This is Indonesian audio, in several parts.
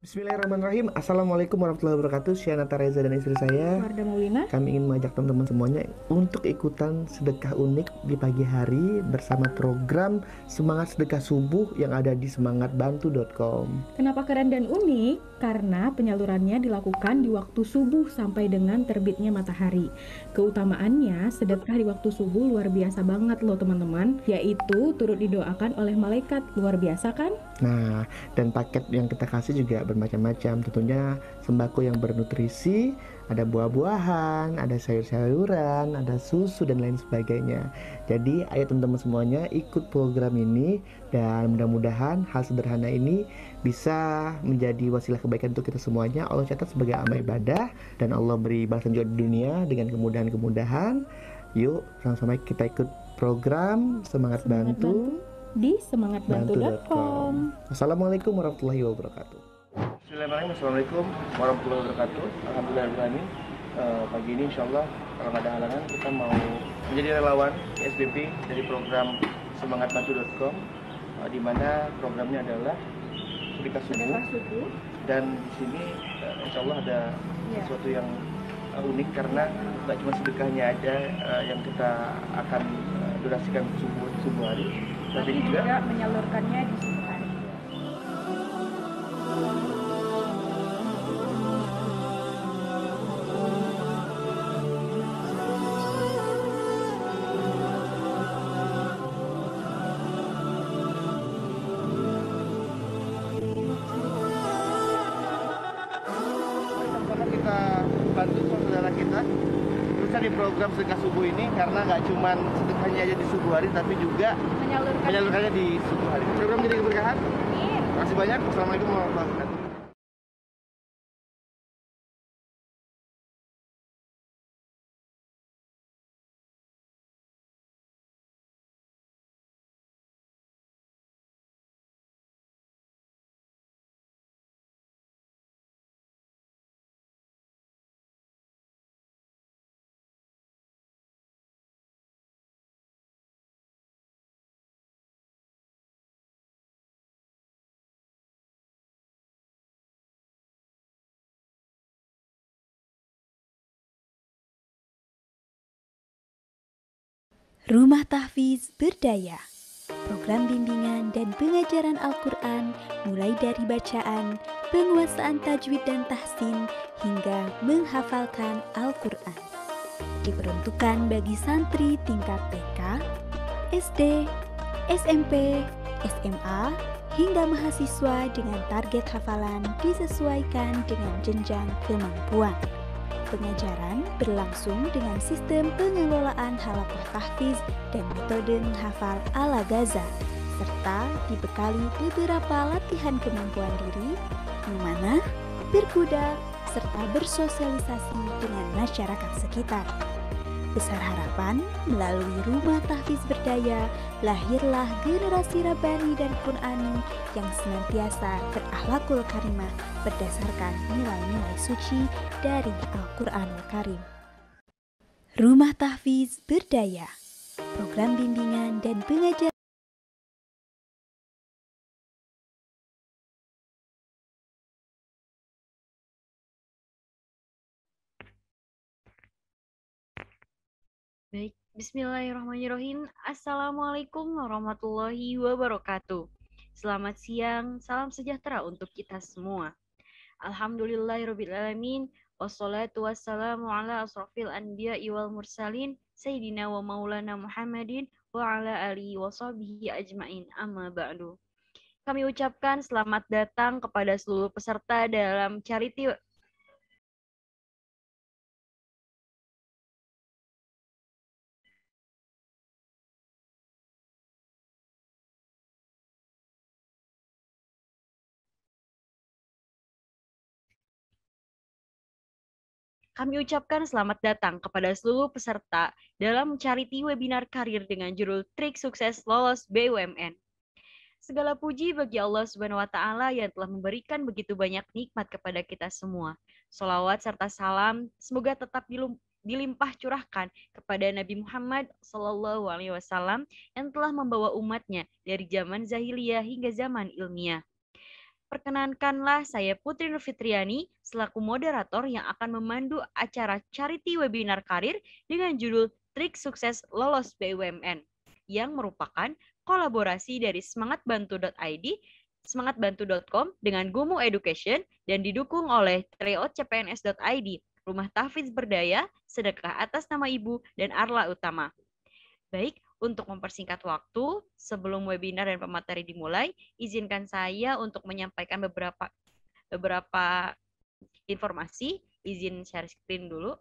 Bismillahirrahmanirrahim Assalamualaikum warahmatullahi wabarakatuh Saya Nata Reza dan istri saya Warda Maulina Kami ingin mengajak teman-teman semuanya Untuk ikutan sedekah unik di pagi hari Bersama program Semangat Sedekah Subuh Yang ada di semangatbantu.com Kenapa keren dan unik? Karena penyalurannya dilakukan di waktu subuh Sampai dengan terbitnya matahari Keutamaannya sedekah di waktu subuh luar biasa banget loh teman-teman Yaitu turut didoakan oleh malaikat Luar biasa kan? Nah, dan paket yang kita kasih juga bermacam-macam. Tentunya sembako yang bernutrisi, ada buah-buahan, ada sayur-sayuran, ada susu dan lain sebagainya. Jadi, ayo teman-teman semuanya ikut program ini dan mudah-mudahan hal sederhana ini bisa menjadi wasilah kebaikan untuk kita semuanya. Allah catat sebagai amal ibadah dan Allah beri balasan juga di dunia dengan kemudahan-kemudahan. Yuk, sama-sama kita ikut program Semangat, Semangat Bantu. bantu di semangatbantu.com. Assalamualaikum warahmatullahi wabarakatuh. Bismillahirrahmanirrahim. Assalamualaikum warahmatullahi wabarakatuh. Alhamdulillah Uh, pagi ini insya Allah kalau nggak ada halangan kita mau menjadi relawan SBP dari program semangatbantu.com eh, di mana programnya adalah sedekah subuh dan di sini eh, insya Allah ada iya. sesuatu yang unik karena nggak cuma sedekahnya aja yang kita akan durasikan subuh subuh hari tapi juga menyalurkannya di situ kan. tadi. bantu saudara kita bisa di program sedekah subuh ini karena nggak cuma sedekahnya aja hari tapi juga menyalurkan menyalurkannya di suku hari. Program jadi keberkahan. Terima iya. kasih banyak. Assalamualaikum warahmatullahi wabarakatuh. Rumah Tahfiz Berdaya Program bimbingan dan pengajaran Al-Quran mulai dari bacaan, penguasaan tajwid dan tahsin, hingga menghafalkan Al-Quran. Diperuntukkan bagi santri tingkat TK, SD, SMP, SMA, hingga mahasiswa dengan target hafalan disesuaikan dengan jenjang kemampuan pengajaran berlangsung dengan sistem pengelolaan halakoh tahfiz dan metode menghafal ala Gaza, serta dibekali beberapa latihan kemampuan diri, memanah, berkuda, serta bersosialisasi dengan masyarakat sekitar. Besar harapan, melalui rumah tahfiz berdaya, lahirlah generasi Rabani dan Qur'ani yang senantiasa berakhlakul karimah berdasarkan nilai-nilai suci dari Al-Quranul Karim. Rumah Tahfiz Berdaya Program bimbingan dan pengajaran Baik, bismillahirrahmanirrahim. Assalamualaikum warahmatullahi wabarakatuh. Selamat siang, salam sejahtera untuk kita semua. Alhamdulillahirrahmanirrahim. wassalatu wassalamu ala asrafil anbiya iwal mursalin, Sayyidina wa maulana Muhammadin wa ala alihi wa ajmain, amma ba'du. Kami ucapkan selamat datang kepada seluruh peserta dalam Charity Kami ucapkan selamat datang kepada seluruh peserta dalam Charity Webinar Karir dengan judul Trik Sukses Lolos BUMN. Segala puji bagi Allah Subhanahu wa taala yang telah memberikan begitu banyak nikmat kepada kita semua. Salawat serta salam semoga tetap dilimpah curahkan kepada Nabi Muhammad SAW yang telah membawa umatnya dari zaman zahiliyah hingga zaman ilmiah. Perkenankanlah saya Putri Nufitriani selaku moderator yang akan memandu acara Charity Webinar Karir dengan judul Trik Sukses Lolos BUMN yang merupakan kolaborasi dari semangatbantu.id, semangatbantu.com dengan Gumu Education dan didukung oleh treotcpns.id, Rumah Tahfiz Berdaya, Sedekah Atas Nama Ibu, dan Arla Utama. Baik, untuk mempersingkat waktu, sebelum webinar dan pemateri dimulai, izinkan saya untuk menyampaikan beberapa beberapa informasi. Izin share screen dulu.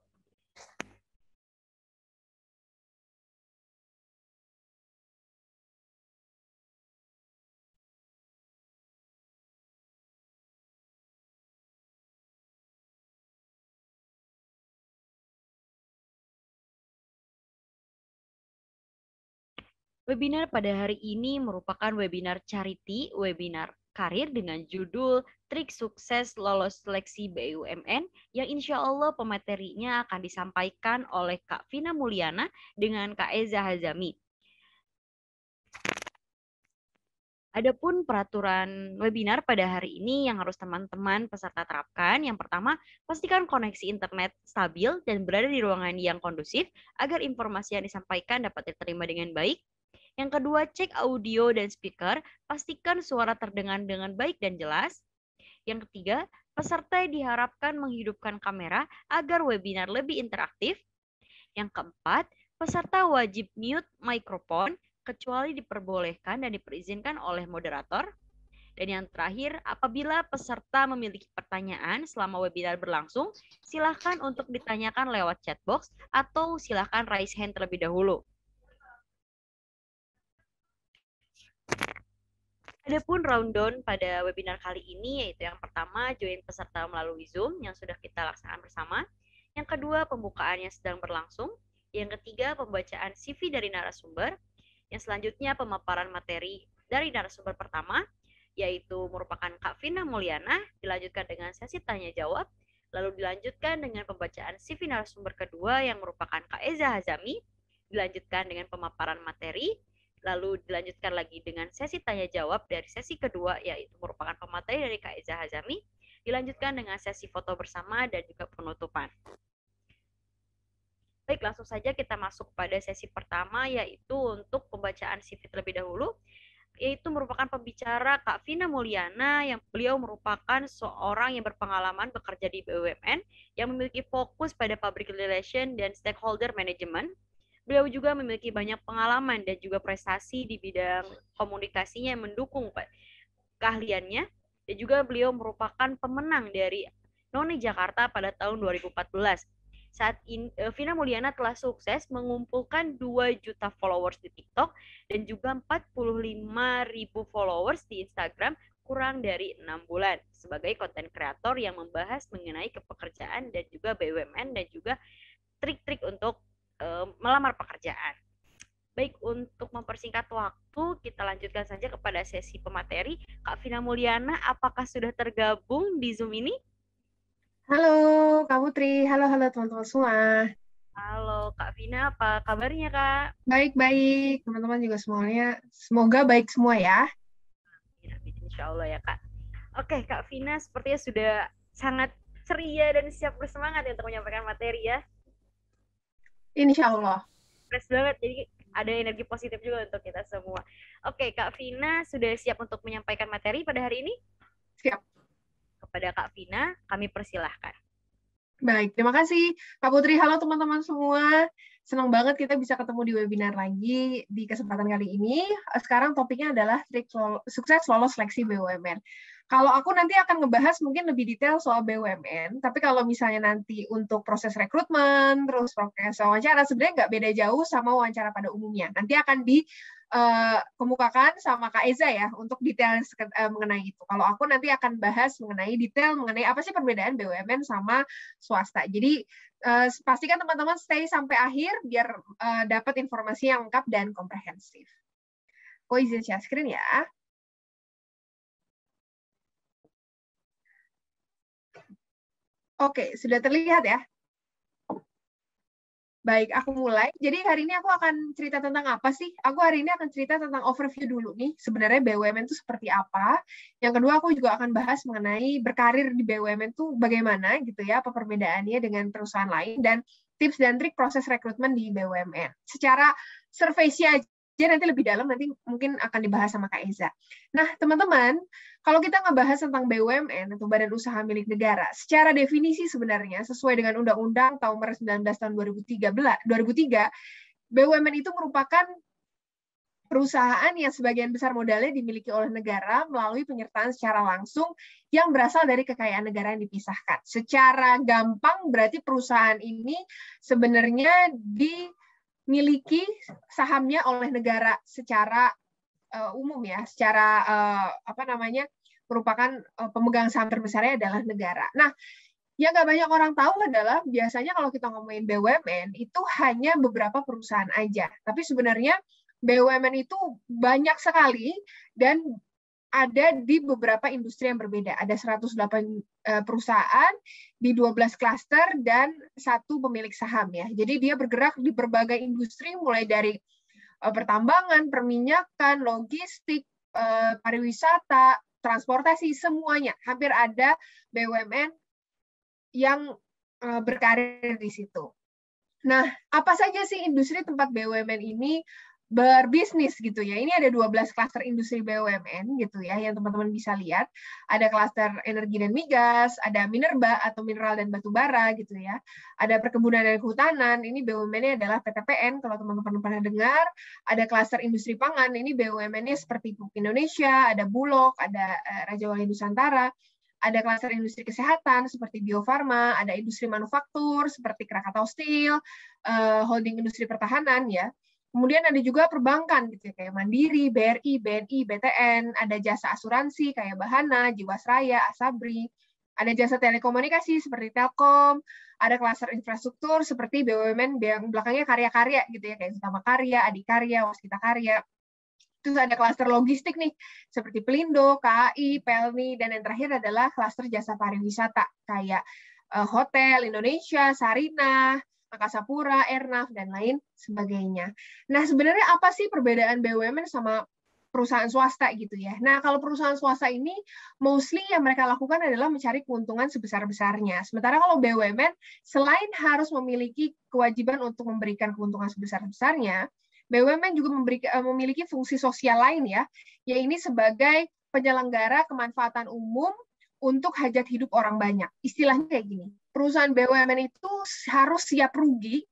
Webinar pada hari ini merupakan webinar charity, webinar karir dengan judul Trik Sukses Lolos Seleksi BUMN yang insya Allah pematerinya akan disampaikan oleh Kak Vina Mulyana dengan Kak Eza Hazami. Adapun peraturan webinar pada hari ini yang harus teman-teman peserta terapkan, yang pertama pastikan koneksi internet stabil dan berada di ruangan yang kondusif agar informasi yang disampaikan dapat diterima dengan baik yang kedua, cek audio dan speaker, pastikan suara terdengar dengan baik dan jelas. Yang ketiga, peserta diharapkan menghidupkan kamera agar webinar lebih interaktif. Yang keempat, peserta wajib mute mikrofon kecuali diperbolehkan dan diperizinkan oleh moderator. Dan yang terakhir, apabila peserta memiliki pertanyaan selama webinar berlangsung, silakan untuk ditanyakan lewat chatbox atau silakan raise hand terlebih dahulu. Ada pun round down pada webinar kali ini yaitu yang pertama join peserta melalui Zoom yang sudah kita laksanakan bersama, yang kedua pembukaannya sedang berlangsung, yang ketiga pembacaan CV dari narasumber, yang selanjutnya pemaparan materi dari narasumber pertama yaitu merupakan Kak Vina Mulyana, dilanjutkan dengan sesi tanya jawab, lalu dilanjutkan dengan pembacaan CV narasumber kedua yang merupakan Kak Eza Hazami, dilanjutkan dengan pemaparan materi, lalu dilanjutkan lagi dengan sesi tanya jawab dari sesi kedua yaitu merupakan pemateri dari Kak Eza Hazami dilanjutkan dengan sesi foto bersama dan juga penutupan. Baik, langsung saja kita masuk pada sesi pertama yaitu untuk pembacaan CV terlebih dahulu yaitu merupakan pembicara Kak Vina Mulyana yang beliau merupakan seorang yang berpengalaman bekerja di BUMN yang memiliki fokus pada public relation dan stakeholder management Beliau juga memiliki banyak pengalaman dan juga prestasi di bidang komunikasinya yang mendukung keahliannya dan juga beliau merupakan pemenang dari Noni Jakarta pada tahun 2014. Saat ini, e, Vina Mulyana telah sukses mengumpulkan 2 juta followers di TikTok dan juga 45 ribu followers di Instagram kurang dari enam bulan sebagai konten kreator yang membahas mengenai kepekerjaan dan juga BUMN dan juga trik-trik untuk melamar pekerjaan. Baik, untuk mempersingkat waktu, kita lanjutkan saja kepada sesi pemateri. Kak Vina Mulyana, apakah sudah tergabung di Zoom ini? Halo, Kak Putri. Halo, halo teman-teman semua. Halo, Kak Vina, apa kabarnya, Kak? Baik-baik. Teman-teman juga semuanya, semoga baik semua ya. Insya Allah ya, Kak. Oke, Kak Vina, sepertinya sudah sangat ceria dan siap bersemangat untuk menyampaikan materi ya. Insya Allah. Fresh banget. Jadi ada energi positif juga untuk kita semua. Oke, Kak Vina sudah siap untuk menyampaikan materi pada hari ini? Siap. Kepada Kak Vina, kami persilahkan. Baik, terima kasih Kak Putri. Halo teman-teman semua. Senang banget kita bisa ketemu di webinar lagi di kesempatan kali ini. Sekarang topiknya adalah trik sukses lolos seleksi BUMN. Kalau aku nanti akan ngebahas mungkin lebih detail soal BUMN, tapi kalau misalnya nanti untuk proses rekrutmen, terus proses wawancara, sebenarnya nggak beda jauh sama wawancara pada umumnya. Nanti akan di uh, kemukakan sama Kak Eza ya untuk detail eh, mengenai itu. Kalau aku nanti akan bahas mengenai detail mengenai apa sih perbedaan BUMN sama swasta. Jadi uh, pastikan teman-teman stay sampai akhir biar uh, dapat informasi yang lengkap dan komprehensif. Koizin izin share screen ya. Oke, sudah terlihat ya? Baik, aku mulai. Jadi hari ini aku akan cerita tentang apa sih? Aku hari ini akan cerita tentang overview dulu nih, sebenarnya BUMN itu seperti apa. Yang kedua aku juga akan bahas mengenai berkarir di BUMN itu bagaimana gitu ya, apa perbedaannya dengan perusahaan lain dan tips dan trik proses rekrutmen di BUMN. Secara survei aja jadi nanti lebih dalam nanti mungkin akan dibahas sama Kak Eza. Nah, teman-teman, kalau kita ngebahas tentang BUMN atau Badan Usaha Milik Negara, secara definisi sebenarnya sesuai dengan Undang-Undang Tahun 19 Tahun 2013, 2003, BUMN itu merupakan perusahaan yang sebagian besar modalnya dimiliki oleh negara melalui penyertaan secara langsung yang berasal dari kekayaan negara yang dipisahkan. Secara gampang berarti perusahaan ini sebenarnya di miliki sahamnya oleh negara secara uh, umum ya, secara uh, apa namanya merupakan uh, pemegang saham terbesarnya adalah negara. Nah, yang nggak banyak orang tahu adalah biasanya kalau kita ngomongin BUMN itu hanya beberapa perusahaan aja, tapi sebenarnya BUMN itu banyak sekali dan ada di beberapa industri yang berbeda. Ada 108 e, perusahaan di 12 klaster dan satu pemilik saham ya. Jadi dia bergerak di berbagai industri mulai dari e, pertambangan, perminyakan, logistik, e, pariwisata, transportasi semuanya. Hampir ada BUMN yang berkarir di situ. Nah, apa saja sih industri tempat BUMN ini berbisnis gitu ya. Ini ada 12 klaster industri BUMN gitu ya yang teman-teman bisa lihat. Ada klaster energi dan migas, ada minerba atau mineral dan batu bara gitu ya. Ada perkebunan dan kehutanan, ini BUMN-nya adalah PTPN kalau teman-teman pernah dengar. Ada klaster industri pangan, ini BUMN-nya seperti Pupuk Indonesia, ada Bulog, ada eh, Raja Wali Nusantara ada klaster industri kesehatan seperti Bio Farma, ada industri manufaktur seperti Krakatau Steel, eh, holding industri pertahanan ya. Kemudian ada juga perbankan gitu ya, kayak Mandiri, BRI, BNI, BTN, ada jasa asuransi kayak Bahana, Jiwasraya, Asabri, ada jasa telekomunikasi seperti Telkom, ada klaster infrastruktur seperti BUMN yang belakangnya karya-karya gitu ya, kayak Utama Karya, Adikarya, Waskita Karya. Terus ada klaster logistik nih, seperti Pelindo, KAI, Pelni, dan yang terakhir adalah klaster jasa pariwisata, kayak eh, hotel Indonesia, Sarina, Pura, Airnav, dan lain sebagainya. Nah, sebenarnya apa sih perbedaan BUMN sama perusahaan swasta gitu ya. Nah, kalau perusahaan swasta ini mostly yang mereka lakukan adalah mencari keuntungan sebesar-besarnya. Sementara kalau BUMN selain harus memiliki kewajiban untuk memberikan keuntungan sebesar-besarnya, BUMN juga eh, memiliki fungsi sosial lain ya, yaitu sebagai penyelenggara kemanfaatan umum untuk hajat hidup orang banyak. Istilahnya kayak gini perusahaan BUMN itu harus siap rugi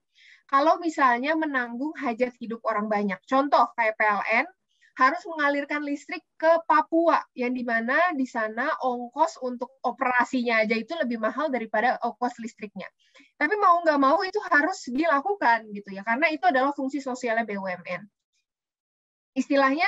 kalau misalnya menanggung hajat hidup orang banyak. Contoh kayak PLN harus mengalirkan listrik ke Papua yang dimana di sana ongkos untuk operasinya aja itu lebih mahal daripada ongkos listriknya. Tapi mau nggak mau itu harus dilakukan gitu ya karena itu adalah fungsi sosialnya BUMN. Istilahnya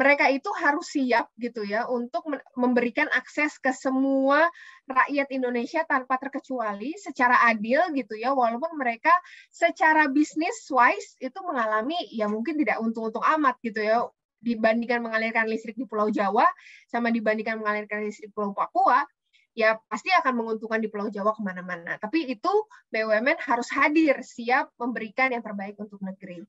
mereka itu harus siap gitu ya untuk memberikan akses ke semua rakyat Indonesia tanpa terkecuali secara adil gitu ya walaupun mereka secara bisnis wise itu mengalami ya mungkin tidak untung-untung amat gitu ya dibandingkan mengalirkan listrik di Pulau Jawa sama dibandingkan mengalirkan listrik di Pulau Papua ya pasti akan menguntungkan di Pulau Jawa kemana-mana. Tapi itu BUMN harus hadir, siap memberikan yang terbaik untuk negeri.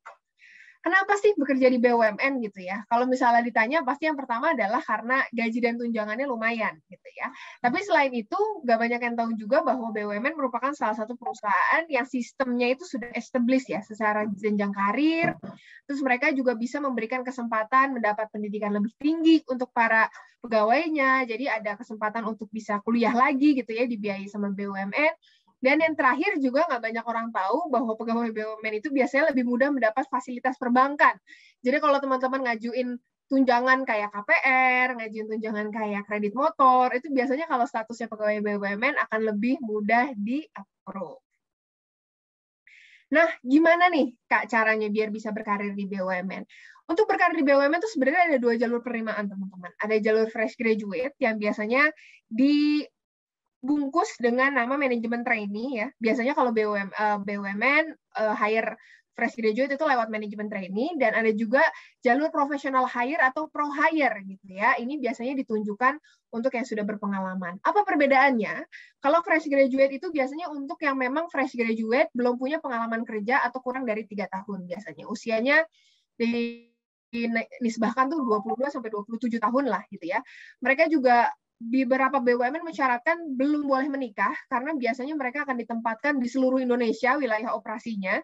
Kenapa sih bekerja di BUMN gitu ya? Kalau misalnya ditanya, pasti yang pertama adalah karena gaji dan tunjangannya lumayan gitu ya. Tapi selain itu, nggak banyak yang tahu juga bahwa BUMN merupakan salah satu perusahaan yang sistemnya itu sudah established ya secara jenjang karir. Terus mereka juga bisa memberikan kesempatan mendapat pendidikan lebih tinggi untuk para pegawainya. Jadi ada kesempatan untuk bisa kuliah lagi gitu ya dibiayai sama BUMN dan yang terakhir juga nggak banyak orang tahu bahwa pegawai BUMN itu biasanya lebih mudah mendapat fasilitas perbankan. Jadi kalau teman-teman ngajuin tunjangan kayak KPR, ngajuin tunjangan kayak kredit motor, itu biasanya kalau statusnya pegawai BUMN akan lebih mudah di approve. Nah, gimana nih Kak caranya biar bisa berkarir di BUMN? Untuk berkarir di BUMN itu sebenarnya ada dua jalur penerimaan, teman-teman. Ada jalur fresh graduate yang biasanya di bungkus dengan nama manajemen trainee ya. Biasanya kalau BUM, uh, eh, BUMN uh, eh, hire fresh graduate itu lewat manajemen trainee dan ada juga jalur profesional hire atau pro hire gitu ya. Ini biasanya ditunjukkan untuk yang sudah berpengalaman. Apa perbedaannya? Kalau fresh graduate itu biasanya untuk yang memang fresh graduate belum punya pengalaman kerja atau kurang dari tiga tahun biasanya. Usianya di nisbahkan tuh 22 sampai 27 tahun lah gitu ya. Mereka juga beberapa BUMN mencaratkan belum boleh menikah karena biasanya mereka akan ditempatkan di seluruh Indonesia wilayah operasinya.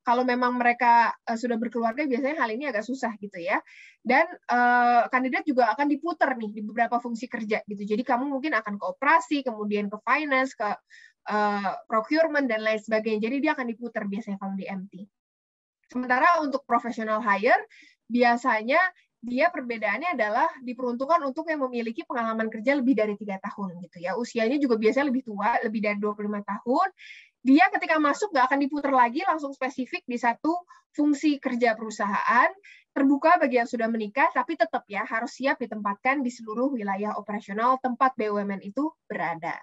Kalau memang mereka eh, sudah berkeluarga biasanya hal ini agak susah gitu ya. Dan eh, kandidat juga akan diputer nih di beberapa fungsi kerja gitu. Jadi kamu mungkin akan ke operasi, kemudian ke finance, ke eh, procurement dan lain sebagainya. Jadi dia akan diputer biasanya kalau di MT. Sementara untuk professional hire biasanya dia perbedaannya adalah diperuntukkan untuk yang memiliki pengalaman kerja lebih dari tiga tahun gitu ya. Usianya juga biasanya lebih tua, lebih dari 25 tahun. Dia ketika masuk nggak akan diputar lagi langsung spesifik di satu fungsi kerja perusahaan. Terbuka bagi yang sudah menikah, tapi tetap ya harus siap ditempatkan di seluruh wilayah operasional tempat BUMN itu berada.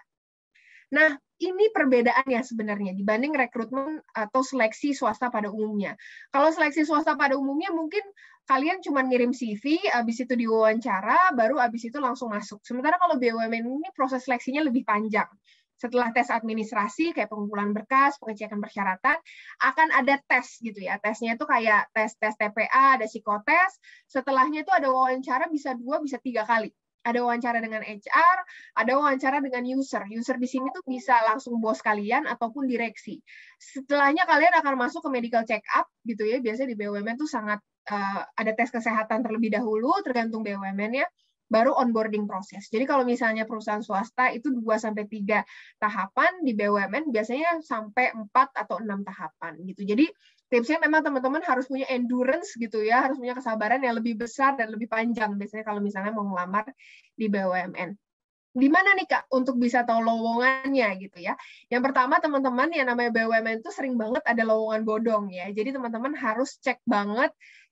Nah, ini perbedaannya sebenarnya dibanding rekrutmen atau seleksi swasta pada umumnya. Kalau seleksi swasta pada umumnya mungkin kalian cuma ngirim CV, habis itu diwawancara, baru habis itu langsung masuk. Sementara kalau BUMN ini proses seleksinya lebih panjang. Setelah tes administrasi, kayak pengumpulan berkas, pengecekan persyaratan, akan ada tes gitu ya. Tesnya itu kayak tes-tes TPA, ada psikotes. Setelahnya itu ada wawancara bisa dua, bisa tiga kali ada wawancara dengan HR, ada wawancara dengan user. User di sini tuh bisa langsung bos kalian ataupun direksi. Setelahnya kalian akan masuk ke medical check up gitu ya. Biasanya di BUMN tuh sangat uh, ada tes kesehatan terlebih dahulu tergantung bumn ya baru onboarding proses. Jadi kalau misalnya perusahaan swasta itu 2 sampai 3 tahapan di BUMN biasanya sampai 4 atau 6 tahapan gitu. Jadi tipsnya memang teman-teman harus punya endurance gitu ya, harus punya kesabaran yang lebih besar dan lebih panjang biasanya kalau misalnya mau ngelamar di BUMN. Di mana nih Kak untuk bisa tahu lowongannya gitu ya. Yang pertama teman-teman yang namanya BUMN itu sering banget ada lowongan bodong ya. Jadi teman-teman harus cek banget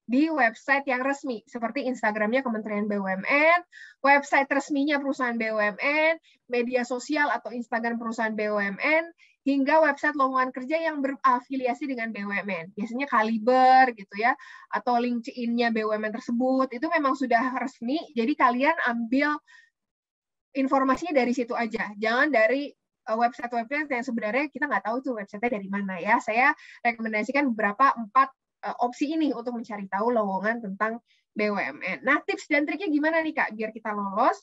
di website yang resmi seperti Instagramnya Kementerian BUMN, website resminya perusahaan BUMN, media sosial atau Instagram perusahaan BUMN, hingga website lowongan kerja yang berafiliasi dengan BUMN. Biasanya Kaliber gitu ya atau LinkedIn-nya BUMN tersebut itu memang sudah resmi. Jadi kalian ambil informasinya dari situ aja. Jangan dari e, website-website yang sebenarnya kita nggak tahu tuh nya dari mana ya. Saya rekomendasikan beberapa empat e, opsi ini untuk mencari tahu lowongan tentang BUMN. Nah, tips dan triknya gimana nih Kak biar kita lolos?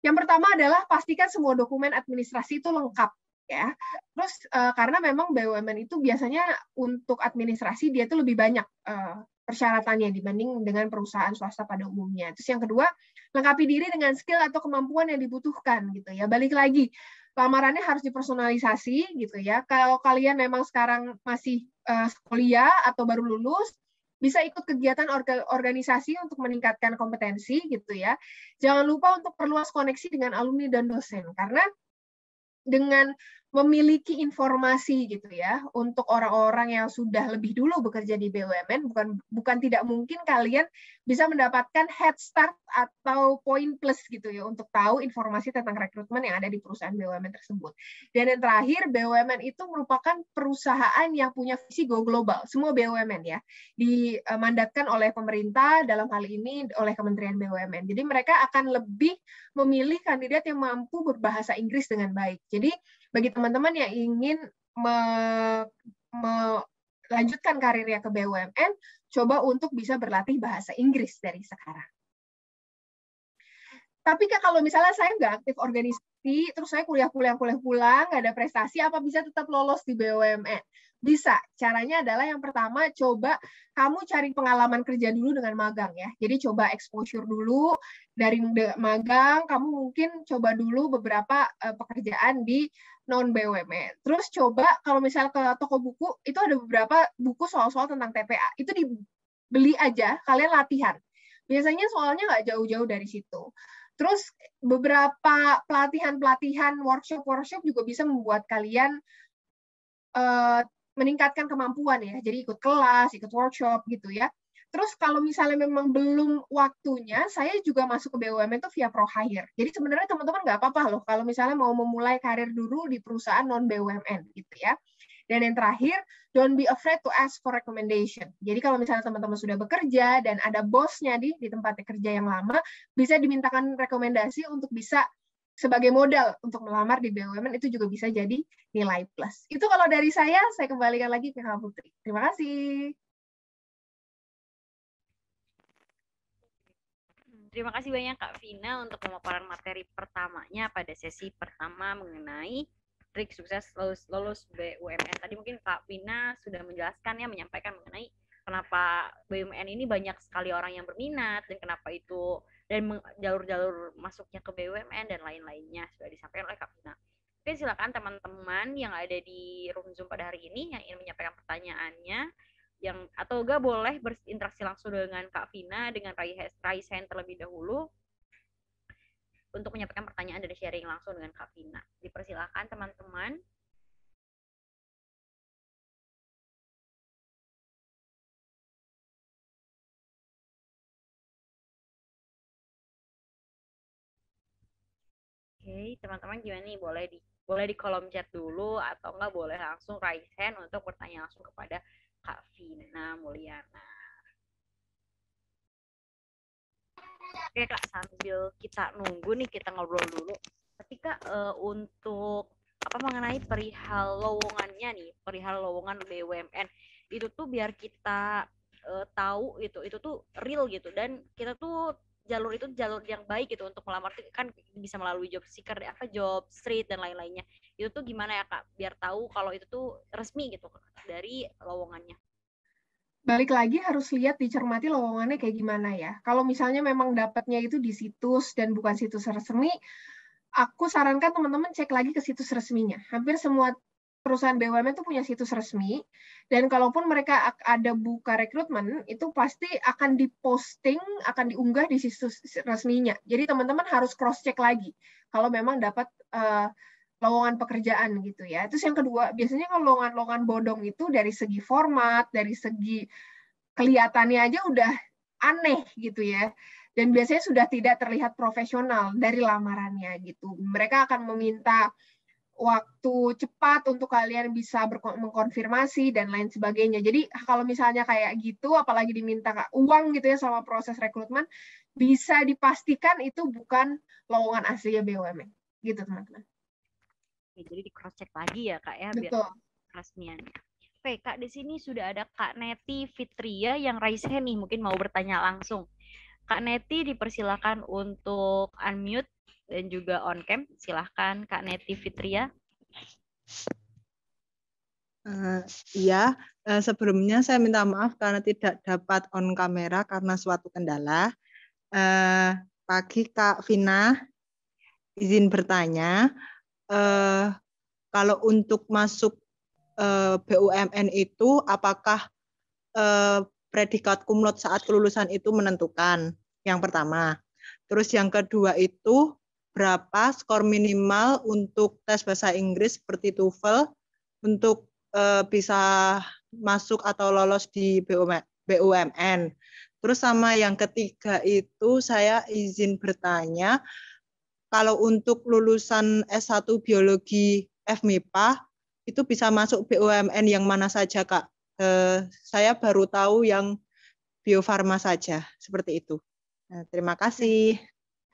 Yang pertama adalah pastikan semua dokumen administrasi itu lengkap ya. Terus uh, karena memang BUMN itu biasanya untuk administrasi dia itu lebih banyak uh, persyaratannya dibanding dengan perusahaan swasta pada umumnya. Terus yang kedua, lengkapi diri dengan skill atau kemampuan yang dibutuhkan gitu ya. Balik lagi, lamarannya harus dipersonalisasi gitu ya. Kalau kalian memang sekarang masih uh, kuliah atau baru lulus, bisa ikut kegiatan organisasi untuk meningkatkan kompetensi gitu ya. Jangan lupa untuk perluas koneksi dengan alumni dan dosen karena dengan memiliki informasi gitu ya untuk orang-orang yang sudah lebih dulu bekerja di BUMN bukan bukan tidak mungkin kalian bisa mendapatkan head start atau poin plus gitu ya untuk tahu informasi tentang rekrutmen yang ada di perusahaan BUMN tersebut. Dan yang terakhir BUMN itu merupakan perusahaan yang punya visi go global. Semua BUMN ya dimandatkan oleh pemerintah dalam hal ini oleh Kementerian BUMN. Jadi mereka akan lebih memilih kandidat yang mampu berbahasa Inggris dengan baik. Jadi bagi teman-teman yang ingin me- melanjutkan karirnya ke BUMN, coba untuk bisa berlatih bahasa Inggris dari sekarang. Tapi kak kalau misalnya saya nggak aktif organisasi, terus saya kuliah-kuliah-kuliah-pulang, nggak ada prestasi, apa bisa tetap lolos di BUMN? Bisa. Caranya adalah yang pertama coba kamu cari pengalaman kerja dulu dengan magang ya. Jadi coba exposure dulu dari magang, kamu mungkin coba dulu beberapa uh, pekerjaan di non BUMN. Terus coba kalau misal ke toko buku itu ada beberapa buku soal-soal tentang TPA. Itu dibeli aja, kalian latihan. Biasanya soalnya nggak jauh-jauh dari situ. Terus beberapa pelatihan-pelatihan workshop-workshop juga bisa membuat kalian uh, meningkatkan kemampuan ya. Jadi ikut kelas, ikut workshop gitu ya. Terus kalau misalnya memang belum waktunya, saya juga masuk ke BUMN itu via ProHire. Jadi sebenarnya teman-teman nggak apa-apa loh kalau misalnya mau memulai karir dulu di perusahaan non BUMN gitu ya. Dan yang terakhir, don't be afraid to ask for recommendation. Jadi kalau misalnya teman-teman sudah bekerja dan ada bosnya di di tempat kerja yang lama, bisa dimintakan rekomendasi untuk bisa sebagai modal untuk melamar di BUMN itu juga bisa jadi nilai plus. Itu kalau dari saya, saya kembalikan lagi ke Kak Putri. Terima kasih. Terima kasih banyak Kak Vina untuk pemaparan materi pertamanya pada sesi pertama mengenai trik sukses lulus, lulus BUMN. Tadi mungkin Kak Vina sudah menjelaskan ya, menyampaikan mengenai kenapa BUMN ini banyak sekali orang yang berminat dan kenapa itu dan jalur-jalur masuknya ke BUMN dan lain-lainnya sudah disampaikan oleh Kak Vina. Oke, silakan teman-teman yang ada di room Zoom pada hari ini yang ingin menyampaikan pertanyaannya yang atau enggak boleh berinteraksi langsung dengan Kak Vina dengan Raisen terlebih dahulu untuk menyampaikan pertanyaan dan sharing langsung dengan Kak Vina. Dipersilakan teman-teman. okay, teman-teman gimana nih boleh di boleh di kolom chat dulu atau enggak boleh langsung raise hand untuk bertanya langsung kepada Kak Vina Mulyana. Oke Kak, sambil kita nunggu nih kita ngobrol dulu. Ketika uh, untuk apa mengenai perihal lowongannya nih, perihal lowongan BUMN itu tuh biar kita uh, tahu itu itu tuh real gitu dan kita tuh jalur itu jalur yang baik gitu untuk melamar kan bisa melalui job seeker apa job street dan lain-lainnya itu tuh gimana ya kak biar tahu kalau itu tuh resmi gitu dari lowongannya balik lagi harus lihat dicermati lowongannya kayak gimana ya kalau misalnya memang dapatnya itu di situs dan bukan situs resmi aku sarankan teman-teman cek lagi ke situs resminya hampir semua perusahaan BUMN itu punya situs resmi dan kalaupun mereka ada buka rekrutmen itu pasti akan diposting, akan diunggah di situs resminya. Jadi teman-teman harus cross check lagi kalau memang dapat uh, lowongan pekerjaan gitu ya. Terus yang kedua, biasanya kalau lowongan-lowongan bodong itu dari segi format, dari segi kelihatannya aja udah aneh gitu ya dan biasanya sudah tidak terlihat profesional dari lamarannya gitu. Mereka akan meminta waktu cepat untuk kalian bisa mengkonfirmasi dan lain sebagainya. Jadi kalau misalnya kayak gitu, apalagi diminta uang gitu ya sama proses rekrutmen, bisa dipastikan itu bukan lowongan asli ya BUMN. Gitu teman-teman. jadi di cross check lagi ya kak ya, Betul. biar resmiannya. Oke kak, di sini sudah ada kak Neti Fitria yang raise hand nih, mungkin mau bertanya langsung. Kak Neti dipersilakan untuk unmute dan juga on cam. Silahkan Kak Neti Fitria. Uh, iya, uh, sebelumnya saya minta maaf karena tidak dapat on kamera karena suatu kendala. Uh, pagi Kak Vina, izin bertanya, uh, kalau untuk masuk uh, BUMN itu apakah uh, predikat kumlot saat kelulusan itu menentukan? Yang pertama. Terus yang kedua itu berapa skor minimal untuk tes bahasa Inggris seperti TOEFL untuk uh, bisa masuk atau lolos di BUMN. Terus sama yang ketiga itu saya izin bertanya, kalau untuk lulusan S1 Biologi FMIPA, itu bisa masuk BUMN yang mana saja, Kak? Uh, saya baru tahu yang biofarma saja, seperti itu. Nah, terima kasih.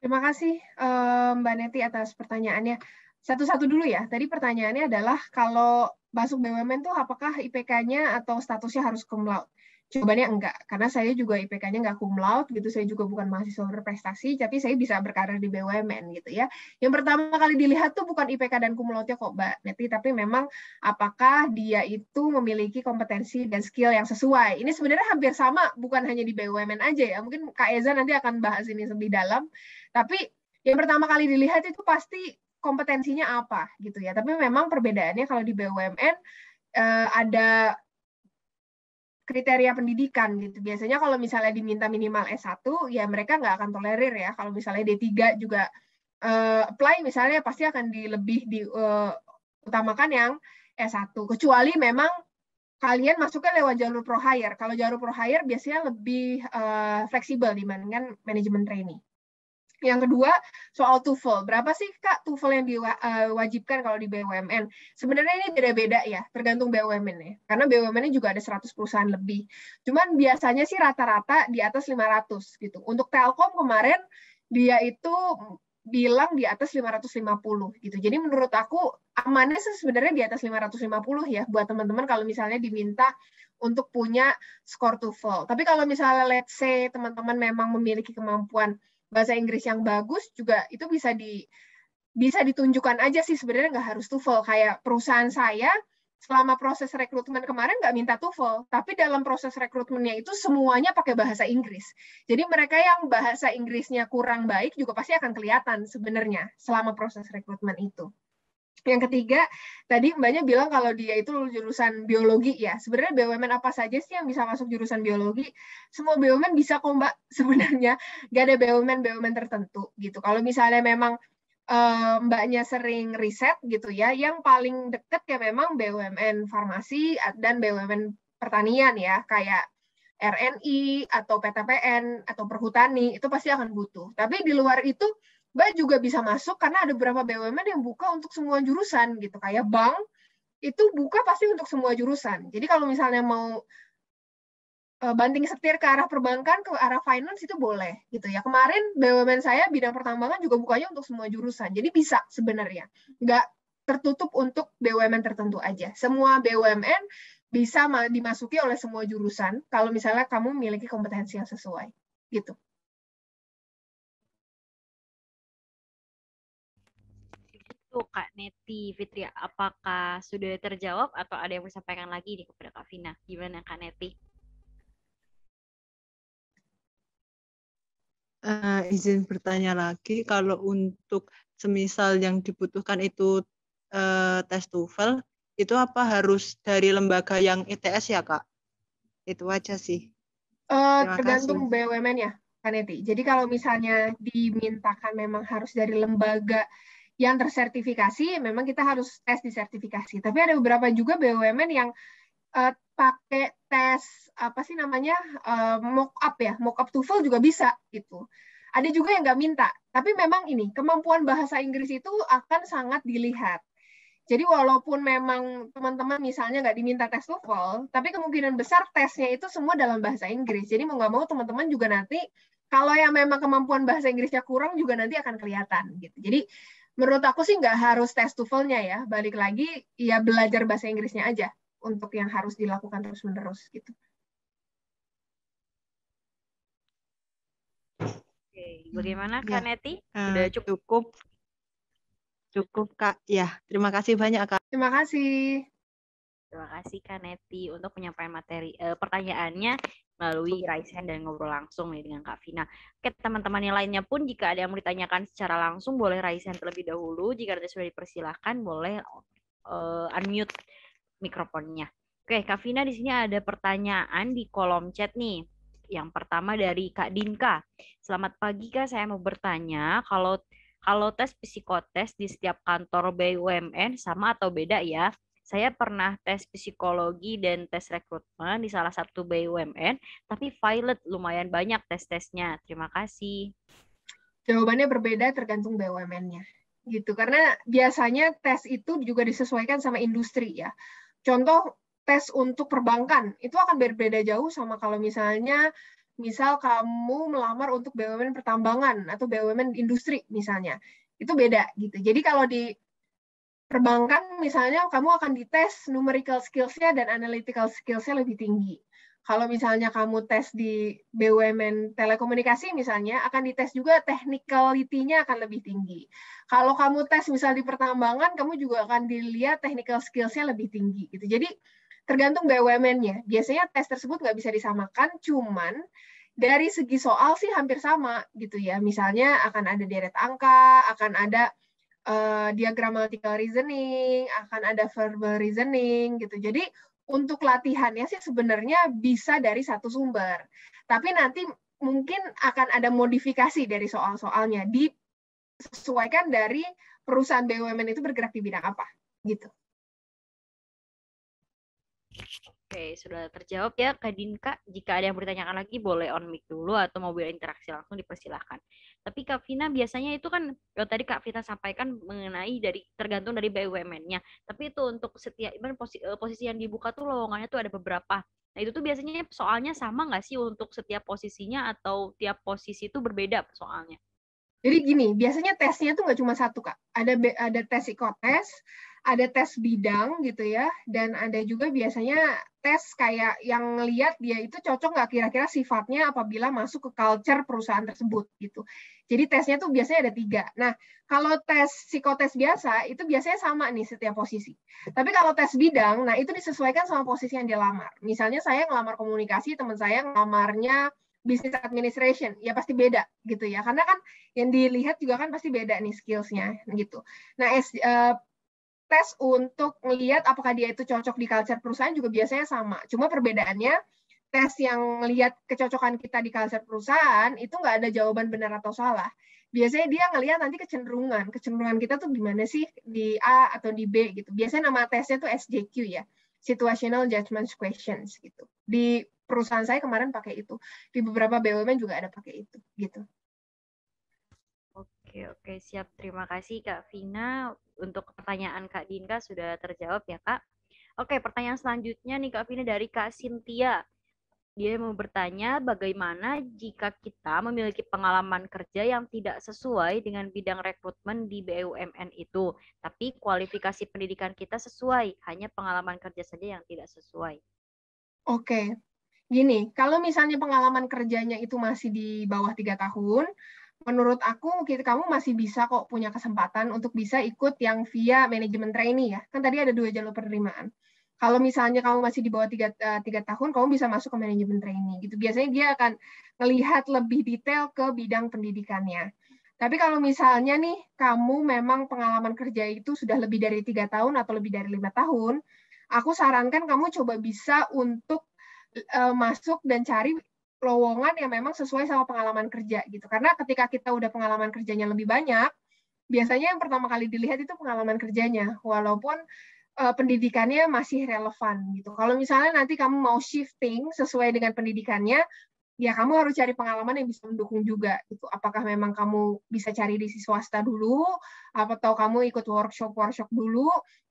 Terima kasih eh, Mbak Neti atas pertanyaannya. Satu-satu dulu ya. Tadi pertanyaannya adalah kalau masuk BUMN tuh apakah IPK-nya atau statusnya harus cum laude? jawabannya enggak karena saya juga IPK-nya enggak cum laude gitu saya juga bukan mahasiswa berprestasi tapi saya bisa berkarir di BUMN gitu ya yang pertama kali dilihat tuh bukan IPK dan cum laude-nya kok Mbak Neti tapi memang apakah dia itu memiliki kompetensi dan skill yang sesuai ini sebenarnya hampir sama bukan hanya di BUMN aja ya mungkin Kak Eza nanti akan bahas ini lebih dalam tapi yang pertama kali dilihat itu pasti kompetensinya apa gitu ya tapi memang perbedaannya kalau di BUMN eh, ada kriteria pendidikan gitu. Biasanya kalau misalnya diminta minimal S1 ya mereka nggak akan tolerir ya. Kalau misalnya D3 juga uh, apply misalnya pasti akan di lebih di uh, utamakan yang S1 kecuali memang kalian masuknya lewat jalur pro hire. Kalau jalur pro hire biasanya lebih uh, fleksibel dibandingkan manajemen training yang kedua, soal TOEFL. Berapa sih, Kak, TOEFL yang diwajibkan eh, kalau di BUMN? Sebenarnya ini beda-beda ya, tergantung BUMN ya. Karena BUMN juga ada 100 perusahaan lebih. Cuman biasanya sih rata-rata di atas 500 gitu. Untuk Telkom kemarin, dia itu bilang di atas 550 gitu. Jadi menurut aku amannya sih sebenarnya di atas 550 ya buat teman-teman kalau misalnya diminta untuk punya skor TOEFL. Tapi kalau misalnya let's say teman-teman memang memiliki kemampuan bahasa Inggris yang bagus juga itu bisa di bisa ditunjukkan aja sih sebenarnya nggak harus TOEFL kayak perusahaan saya selama proses rekrutmen kemarin nggak minta TOEFL tapi dalam proses rekrutmennya itu semuanya pakai bahasa Inggris jadi mereka yang bahasa Inggrisnya kurang baik juga pasti akan kelihatan sebenarnya selama proses rekrutmen itu. Yang ketiga, tadi Mbaknya bilang kalau dia itu jurusan biologi ya. Sebenarnya BUMN apa saja sih yang bisa masuk jurusan biologi? Semua BUMN bisa kok Mbak sebenarnya. Gak ada BUMN-BUMN tertentu gitu. Kalau misalnya memang eh, mbaknya sering riset gitu ya, yang paling deket ya memang BUMN farmasi dan BUMN pertanian ya, kayak RNI atau PTPN atau perhutani itu pasti akan butuh. Tapi di luar itu Mbak juga bisa masuk karena ada beberapa BUMN yang buka untuk semua jurusan gitu. Kayak bank itu buka pasti untuk semua jurusan. Jadi kalau misalnya mau e, banting setir ke arah perbankan, ke arah finance itu boleh gitu ya. Kemarin BUMN saya bidang pertambangan juga bukanya untuk semua jurusan. Jadi bisa sebenarnya. Nggak tertutup untuk BUMN tertentu aja. Semua BUMN bisa dimasuki oleh semua jurusan kalau misalnya kamu memiliki kompetensi yang sesuai. Gitu. itu Kak Neti Fitri apakah sudah terjawab atau ada yang mau disampaikan lagi nih kepada Kak Vina gimana Kak Neti Uh, izin bertanya lagi, kalau untuk semisal yang dibutuhkan itu uh, tes TOEFL, itu apa harus dari lembaga yang ITS ya kak? Itu aja sih. Uh, tergantung BUMN ya, Kak Neti Jadi kalau misalnya dimintakan memang harus dari lembaga yang tersertifikasi memang kita harus tes di sertifikasi Tapi ada beberapa juga BUMN yang uh, pakai tes apa sih namanya uh, eh, mock up ya, mock up TOEFL juga bisa gitu. Ada juga yang nggak minta. Tapi memang ini kemampuan bahasa Inggris itu akan sangat dilihat. Jadi walaupun memang teman-teman misalnya nggak diminta tes TOEFL, tapi kemungkinan besar tesnya itu semua dalam bahasa Inggris. Jadi mau nggak mau teman-teman juga nanti kalau yang memang kemampuan bahasa Inggrisnya kurang juga nanti akan kelihatan gitu. Jadi menurut aku sih nggak harus tes TOEFL-nya ya. Balik lagi, ya belajar bahasa Inggrisnya aja untuk yang harus dilakukan terus-menerus gitu. Oke, bagaimana ya. Kak ya. Neti? Sudah eh, cukup? Cukup, Kak. Ya, terima kasih banyak, Kak. Terima kasih. Terima kasih Kak Neti untuk penyampaian materi eh, pertanyaannya melalui raise hand dan ngobrol langsung nih ya dengan Kak Vina. Oke, teman-teman yang lainnya pun jika ada yang mau ditanyakan secara langsung boleh raise hand terlebih dahulu. Jika ada sudah dipersilahkan boleh uh, unmute mikrofonnya. Oke, Kak Vina di sini ada pertanyaan di kolom chat nih. Yang pertama dari Kak Dinka. Selamat pagi Kak, saya mau bertanya kalau kalau tes psikotes di setiap kantor BUMN sama atau beda ya? Saya pernah tes psikologi dan tes rekrutmen di salah satu BUMN, tapi pilot lumayan banyak tes-tesnya. Terima kasih. Jawabannya berbeda tergantung BUMN-nya. Gitu, karena biasanya tes itu juga disesuaikan sama industri ya. Contoh tes untuk perbankan itu akan berbeda jauh sama kalau misalnya misal kamu melamar untuk BUMN pertambangan atau BUMN industri misalnya itu beda gitu. Jadi kalau di perbankan misalnya kamu akan dites numerical skills-nya dan analytical skills-nya lebih tinggi. Kalau misalnya kamu tes di BUMN telekomunikasi misalnya, akan dites juga technicality-nya akan lebih tinggi. Kalau kamu tes misalnya di pertambangan, kamu juga akan dilihat technical skills-nya lebih tinggi. gitu. Jadi tergantung BUMN-nya. Biasanya tes tersebut nggak bisa disamakan, cuman dari segi soal sih hampir sama gitu ya. Misalnya akan ada deret angka, akan ada uh, eh, diagrammatical reasoning, akan ada verbal reasoning gitu. Jadi untuk latihannya sih sebenarnya bisa dari satu sumber. Tapi nanti mungkin akan ada modifikasi dari soal-soalnya disesuaikan dari perusahaan BUMN itu bergerak di bidang apa gitu. Oke, sudah terjawab ya Kak Dinka. Jika ada yang bertanyakan lagi, boleh on mic dulu atau mau berinteraksi langsung dipersilahkan. Tapi Kak Vina biasanya itu kan, kalau tadi Kak Vina sampaikan mengenai dari tergantung dari BUMN-nya. Tapi itu untuk setiap posisi, eh, posisi yang dibuka tuh lowongannya tuh ada beberapa. Nah itu tuh biasanya soalnya sama nggak sih untuk setiap posisinya atau tiap posisi itu berbeda soalnya? Jadi gini, biasanya tesnya tuh nggak cuma satu kak. Ada ada tes psikotes, ada tes bidang gitu ya dan ada juga biasanya tes kayak yang lihat dia itu cocok nggak kira-kira sifatnya apabila masuk ke culture perusahaan tersebut gitu jadi tesnya tuh biasanya ada tiga nah kalau tes psikotes biasa itu biasanya sama nih setiap posisi tapi kalau tes bidang nah itu disesuaikan sama posisi yang dilamar misalnya saya ngelamar komunikasi teman saya ngelamarnya business administration ya pasti beda gitu ya karena kan yang dilihat juga kan pasti beda nih skillsnya gitu nah es, eh, tes untuk melihat apakah dia itu cocok di culture perusahaan juga biasanya sama. Cuma perbedaannya tes yang melihat kecocokan kita di culture perusahaan itu nggak ada jawaban benar atau salah. Biasanya dia ngelihat nanti kecenderungan, kecenderungan kita tuh gimana sih di A atau di B gitu. Biasanya nama tesnya tuh SJQ ya, Situational Judgment Questions gitu. Di perusahaan saya kemarin pakai itu, di beberapa BUMN juga ada pakai itu gitu. Oke, oke, siap. Terima kasih Kak Vina untuk pertanyaan Kak Dinka sudah terjawab ya, Kak. Oke, pertanyaan selanjutnya nih Kak Vina dari Kak Sintia. Dia mau bertanya bagaimana jika kita memiliki pengalaman kerja yang tidak sesuai dengan bidang rekrutmen di BUMN itu, tapi kualifikasi pendidikan kita sesuai, hanya pengalaman kerja saja yang tidak sesuai. Oke, gini, kalau misalnya pengalaman kerjanya itu masih di bawah tiga tahun, menurut aku kita kamu masih bisa kok punya kesempatan untuk bisa ikut yang via manajemen trainee ya. Kan tadi ada dua jalur penerimaan. Kalau misalnya kamu masih di bawah tiga, eh, tiga tahun, kamu bisa masuk ke manajemen trainee. Gitu. Biasanya dia akan melihat lebih detail ke bidang pendidikannya. Tapi kalau misalnya nih kamu memang pengalaman kerja itu sudah lebih dari tiga tahun atau lebih dari lima tahun, aku sarankan kamu coba bisa untuk uh, masuk dan cari lowongan yang memang sesuai sama pengalaman kerja gitu. Karena ketika kita udah pengalaman kerjanya lebih banyak, biasanya yang pertama kali dilihat itu pengalaman kerjanya, walaupun uh, pendidikannya masih relevan gitu. Kalau misalnya nanti kamu mau shifting sesuai dengan pendidikannya, ya kamu harus cari pengalaman yang bisa mendukung juga gitu. Apakah memang kamu bisa cari di swasta dulu atau kamu ikut workshop-workshop dulu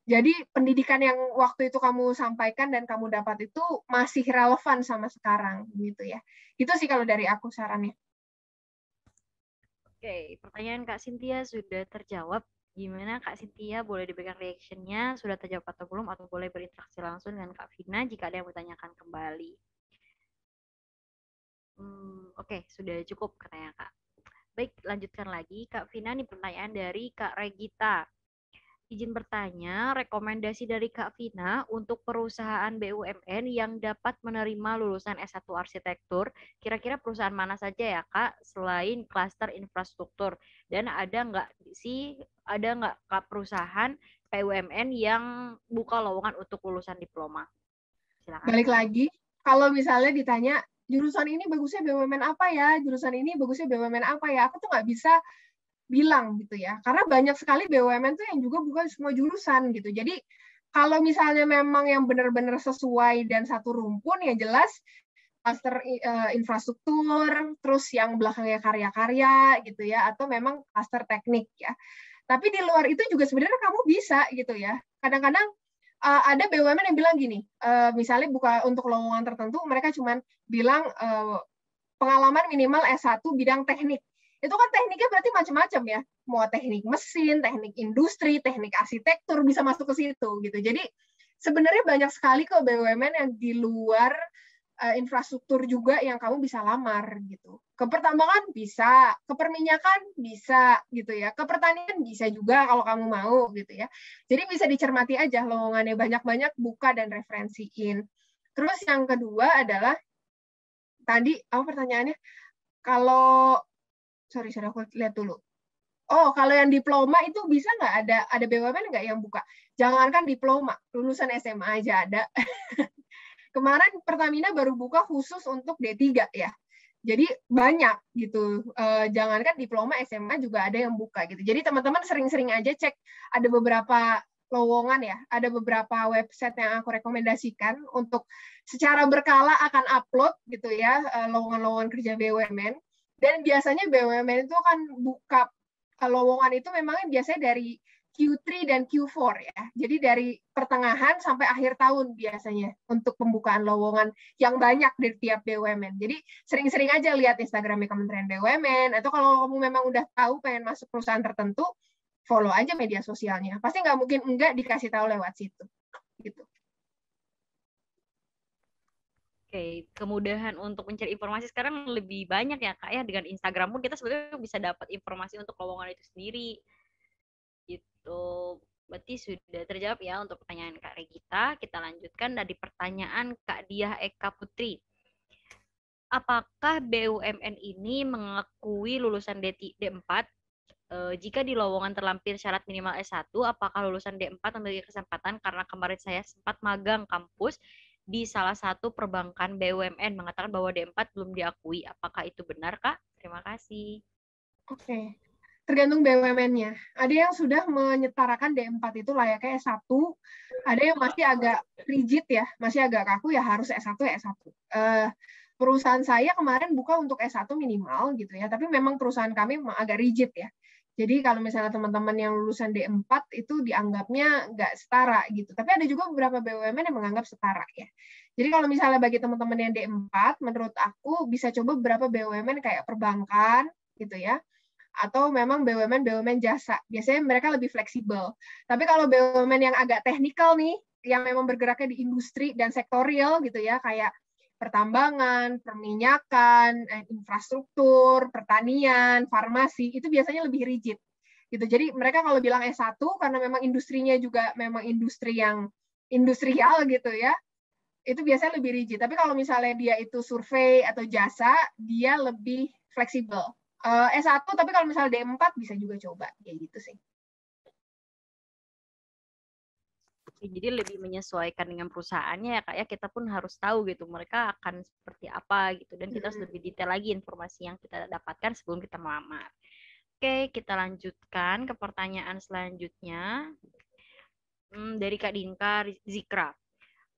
jadi pendidikan yang waktu itu kamu sampaikan dan kamu dapat itu masih relevan sama sekarang gitu ya. Itu sih kalau dari aku sarannya. Oke, pertanyaan Kak Sintia sudah terjawab. Gimana Kak Sintia boleh diberikan reaction-nya? Sudah terjawab atau belum? Atau boleh berinteraksi langsung dengan Kak Vina jika ada yang bertanyakan kembali? Hmm, Oke, sudah cukup katanya Kak. Baik, lanjutkan lagi. Kak Vina, ini pertanyaan dari Kak Regita izin bertanya rekomendasi dari Kak Vina untuk perusahaan BUMN yang dapat menerima lulusan S1 arsitektur, kira-kira perusahaan mana saja ya Kak selain klaster infrastruktur? Dan ada nggak sih, ada nggak Kak perusahaan BUMN yang buka lowongan untuk lulusan diploma? Silakan. Balik lagi, kalau misalnya ditanya jurusan ini bagusnya BUMN apa ya, jurusan ini bagusnya BUMN apa ya, aku tuh nggak bisa bilang gitu ya. Karena banyak sekali BUMN tuh yang juga bukan semua jurusan gitu. Jadi kalau misalnya memang yang benar-benar sesuai dan satu rumpun ya jelas master eh, infrastruktur, terus yang belakangnya karya-karya gitu ya atau memang cluster teknik ya. Tapi di luar itu juga sebenarnya kamu bisa gitu ya. Kadang-kadang uh, ada BUMN yang bilang gini, uh, misalnya buka untuk lowongan tertentu mereka cuman bilang uh, pengalaman minimal S1 bidang teknik itu kan tekniknya berarti macam-macam ya. Mau teknik mesin, teknik industri, teknik arsitektur bisa masuk ke situ gitu. Jadi sebenarnya banyak sekali ke BUMN yang di luar uh, infrastruktur juga yang kamu bisa lamar gitu. Ke pertambangan bisa, ke perminyakan bisa gitu ya. Ke pertanian bisa juga kalau kamu mau gitu ya. Jadi bisa dicermati aja lowongannya banyak-banyak buka dan referensiin. Terus yang kedua adalah tadi apa pertanyaannya? Kalau sorry sorry aku lihat dulu oh kalau yang diploma itu bisa nggak ada ada BUMN nggak yang buka jangankan diploma lulusan SMA aja ada kemarin Pertamina baru buka khusus untuk D3 ya jadi banyak gitu e, jangankan diploma SMA juga ada yang buka gitu jadi teman-teman sering-sering aja cek ada beberapa lowongan ya ada beberapa website yang aku rekomendasikan untuk secara berkala akan upload gitu ya eh, lowongan-lowongan kerja BUMN dan biasanya BUMN itu kan buka lowongan itu memang biasanya dari Q3 dan Q4 ya. Jadi dari pertengahan sampai akhir tahun biasanya untuk pembukaan lowongan yang banyak dari tiap BUMN. Jadi sering-sering aja lihat Instagramnya Kementerian BUMN atau kalau kamu memang udah tahu pengen masuk perusahaan tertentu, follow aja media sosialnya. Pasti nggak mungkin enggak dikasih tahu lewat situ. okay. kemudahan untuk mencari informasi sekarang lebih banyak ya kak ya dengan Instagram pun kita sebenarnya bisa dapat informasi untuk lowongan itu sendiri gitu berarti sudah terjawab ya untuk pertanyaan kak Regita kita lanjutkan dari pertanyaan kak Diah Eka Putri apakah BUMN ini mengakui lulusan d 4 e, jika di lowongan terlampir syarat minimal S1, apakah lulusan D4 memiliki kesempatan karena kemarin saya sempat magang kampus di salah satu perbankan BUMN mengatakan bahwa D4 belum diakui. Apakah itu benar, Kak? Terima kasih. Oke. Okay. Tergantung BUMN-nya. Ada yang sudah menyetarakan D4 itu layaknya S1, ada yang masih agak rigid ya, masih agak kaku ya harus S1 S1. Uh, perusahaan saya kemarin buka untuk S1 minimal gitu ya, tapi memang perusahaan kami agak rigid ya. Jadi kalau misalnya teman-teman yang lulusan D4 itu dianggapnya nggak setara gitu. Tapi ada juga beberapa BUMN yang menganggap setara ya. Jadi kalau misalnya bagi teman-teman yang D4, menurut aku bisa coba beberapa BUMN kayak perbankan gitu ya atau memang BUMN BUMN jasa. Biasanya mereka lebih fleksibel. Tapi kalau BUMN yang agak teknikal nih, yang memang bergeraknya di industri dan sektorial gitu ya, kayak pertambangan, perminyakan, eh, infrastruktur, pertanian, farmasi itu biasanya lebih rigid. Gitu. Jadi mereka kalau bilang e S1 karena memang industrinya juga memang industri yang industrial gitu ya. Itu biasanya lebih rigid. Tapi kalau misalnya dia itu survei atau jasa, dia lebih fleksibel. Eh, e S1 tapi kalau misalnya D4 bisa juga coba kayak gitu sih. jadi lebih menyesuaikan dengan perusahaannya ya kak ya kita pun harus tahu gitu mereka akan seperti apa gitu dan kita harus lebih detail lagi informasi yang kita dapatkan sebelum kita melamar oke kita lanjutkan ke pertanyaan selanjutnya hmm, dari Kak Dinka Zikra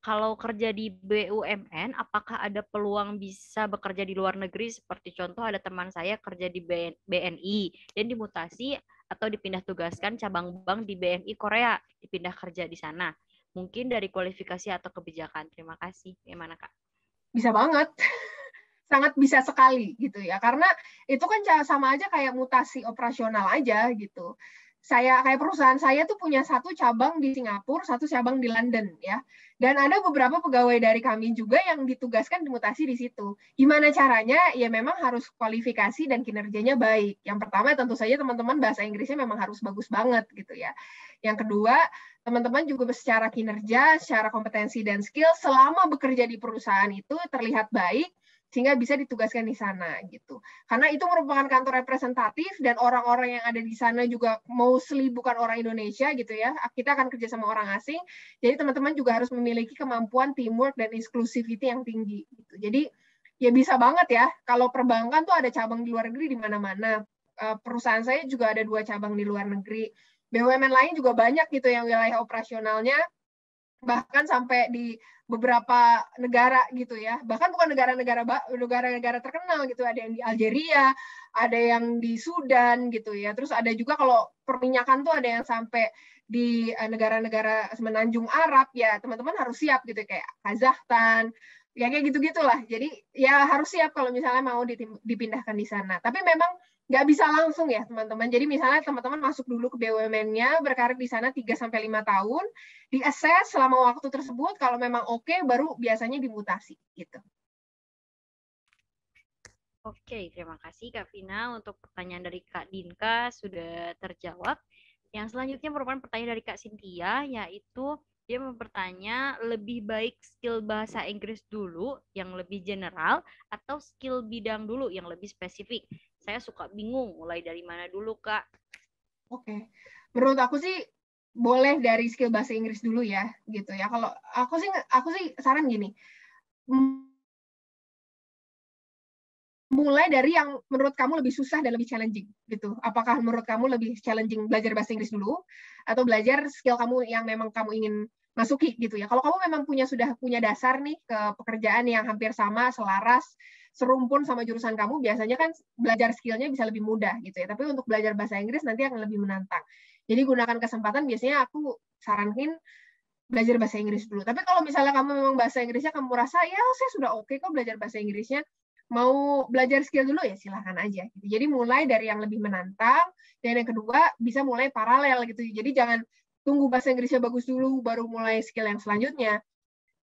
kalau kerja di BUMN, apakah ada peluang bisa bekerja di luar negeri? Seperti contoh ada teman saya kerja di BNI dan dimutasi atau dipindah tugaskan cabang bank di BNI Korea, dipindah kerja di sana. Mungkin dari kualifikasi atau kebijakan. Terima kasih. Gimana, Kak? Bisa banget. Sangat bisa sekali gitu ya. Karena itu kan sama aja kayak mutasi operasional aja gitu saya kayak perusahaan saya tuh punya satu cabang di Singapura, satu cabang di London ya. Dan ada beberapa pegawai dari kami juga yang ditugaskan dimutasi di situ. Gimana caranya? Ya memang harus kualifikasi dan kinerjanya baik. Yang pertama tentu saja teman-teman bahasa Inggrisnya memang harus bagus banget gitu ya. Yang kedua, teman-teman juga secara kinerja, secara kompetensi dan skill selama bekerja di perusahaan itu terlihat baik sehingga bisa ditugaskan di sana gitu. Karena itu merupakan kantor representatif dan orang-orang yang ada di sana juga mostly bukan orang Indonesia gitu ya. Kita akan kerja sama orang asing. Jadi teman-teman juga harus memiliki kemampuan teamwork dan inclusivity yang tinggi gitu. Jadi ya bisa banget ya. Kalau perbankan tuh ada cabang di luar negeri di mana-mana. Eh, perusahaan saya juga ada dua cabang di luar negeri. BUMN lain juga banyak gitu yang wilayah operasionalnya bahkan sampai di beberapa negara gitu ya bahkan bukan negara-negara negara-negara terkenal gitu ada yang di Algeria ada yang di Sudan gitu ya terus ada juga kalau perminyakan tuh ada yang sampai di eh, negara-negara semenanjung Arab ya teman-teman harus siap gitu kayak Kazakhstan ya kayak gitu gitulah jadi ya harus siap kalau misalnya mau dipindahkan di sana tapi memang nggak bisa langsung ya teman-teman. Jadi misalnya teman-teman masuk dulu ke BUMN-nya, berkarir di sana 3 sampai 5 tahun, diakses selama waktu tersebut kalau memang oke okay, baru biasanya dimutasi gitu. Oke, terima kasih Kak Vina untuk pertanyaan dari Kak Dinka sudah terjawab. Yang selanjutnya merupakan pertanyaan dari Kak Cynthia, yaitu dia mempertanya lebih baik skill bahasa Inggris dulu yang lebih general atau skill bidang dulu yang lebih spesifik saya suka bingung mulai dari mana dulu kak oke okay. menurut aku sih boleh dari skill bahasa Inggris dulu ya gitu ya kalau aku sih aku sih saran gini mulai dari yang menurut kamu lebih susah dan lebih challenging gitu apakah menurut kamu lebih challenging belajar bahasa Inggris dulu atau belajar skill kamu yang memang kamu ingin masuki gitu ya kalau kamu memang punya sudah punya dasar nih ke pekerjaan yang hampir sama selaras serumpun sama jurusan kamu biasanya kan belajar skillnya bisa lebih mudah gitu ya tapi untuk belajar bahasa Inggris nanti akan lebih menantang jadi gunakan kesempatan biasanya aku sarankan belajar bahasa Inggris dulu tapi kalau misalnya kamu memang bahasa Inggrisnya kamu rasa ya saya sudah oke okay kok belajar bahasa Inggrisnya mau belajar skill dulu ya silahkan aja gitu. jadi mulai dari yang lebih menantang dan yang kedua bisa mulai paralel gitu jadi jangan tunggu bahasa Inggrisnya bagus dulu baru mulai skill yang selanjutnya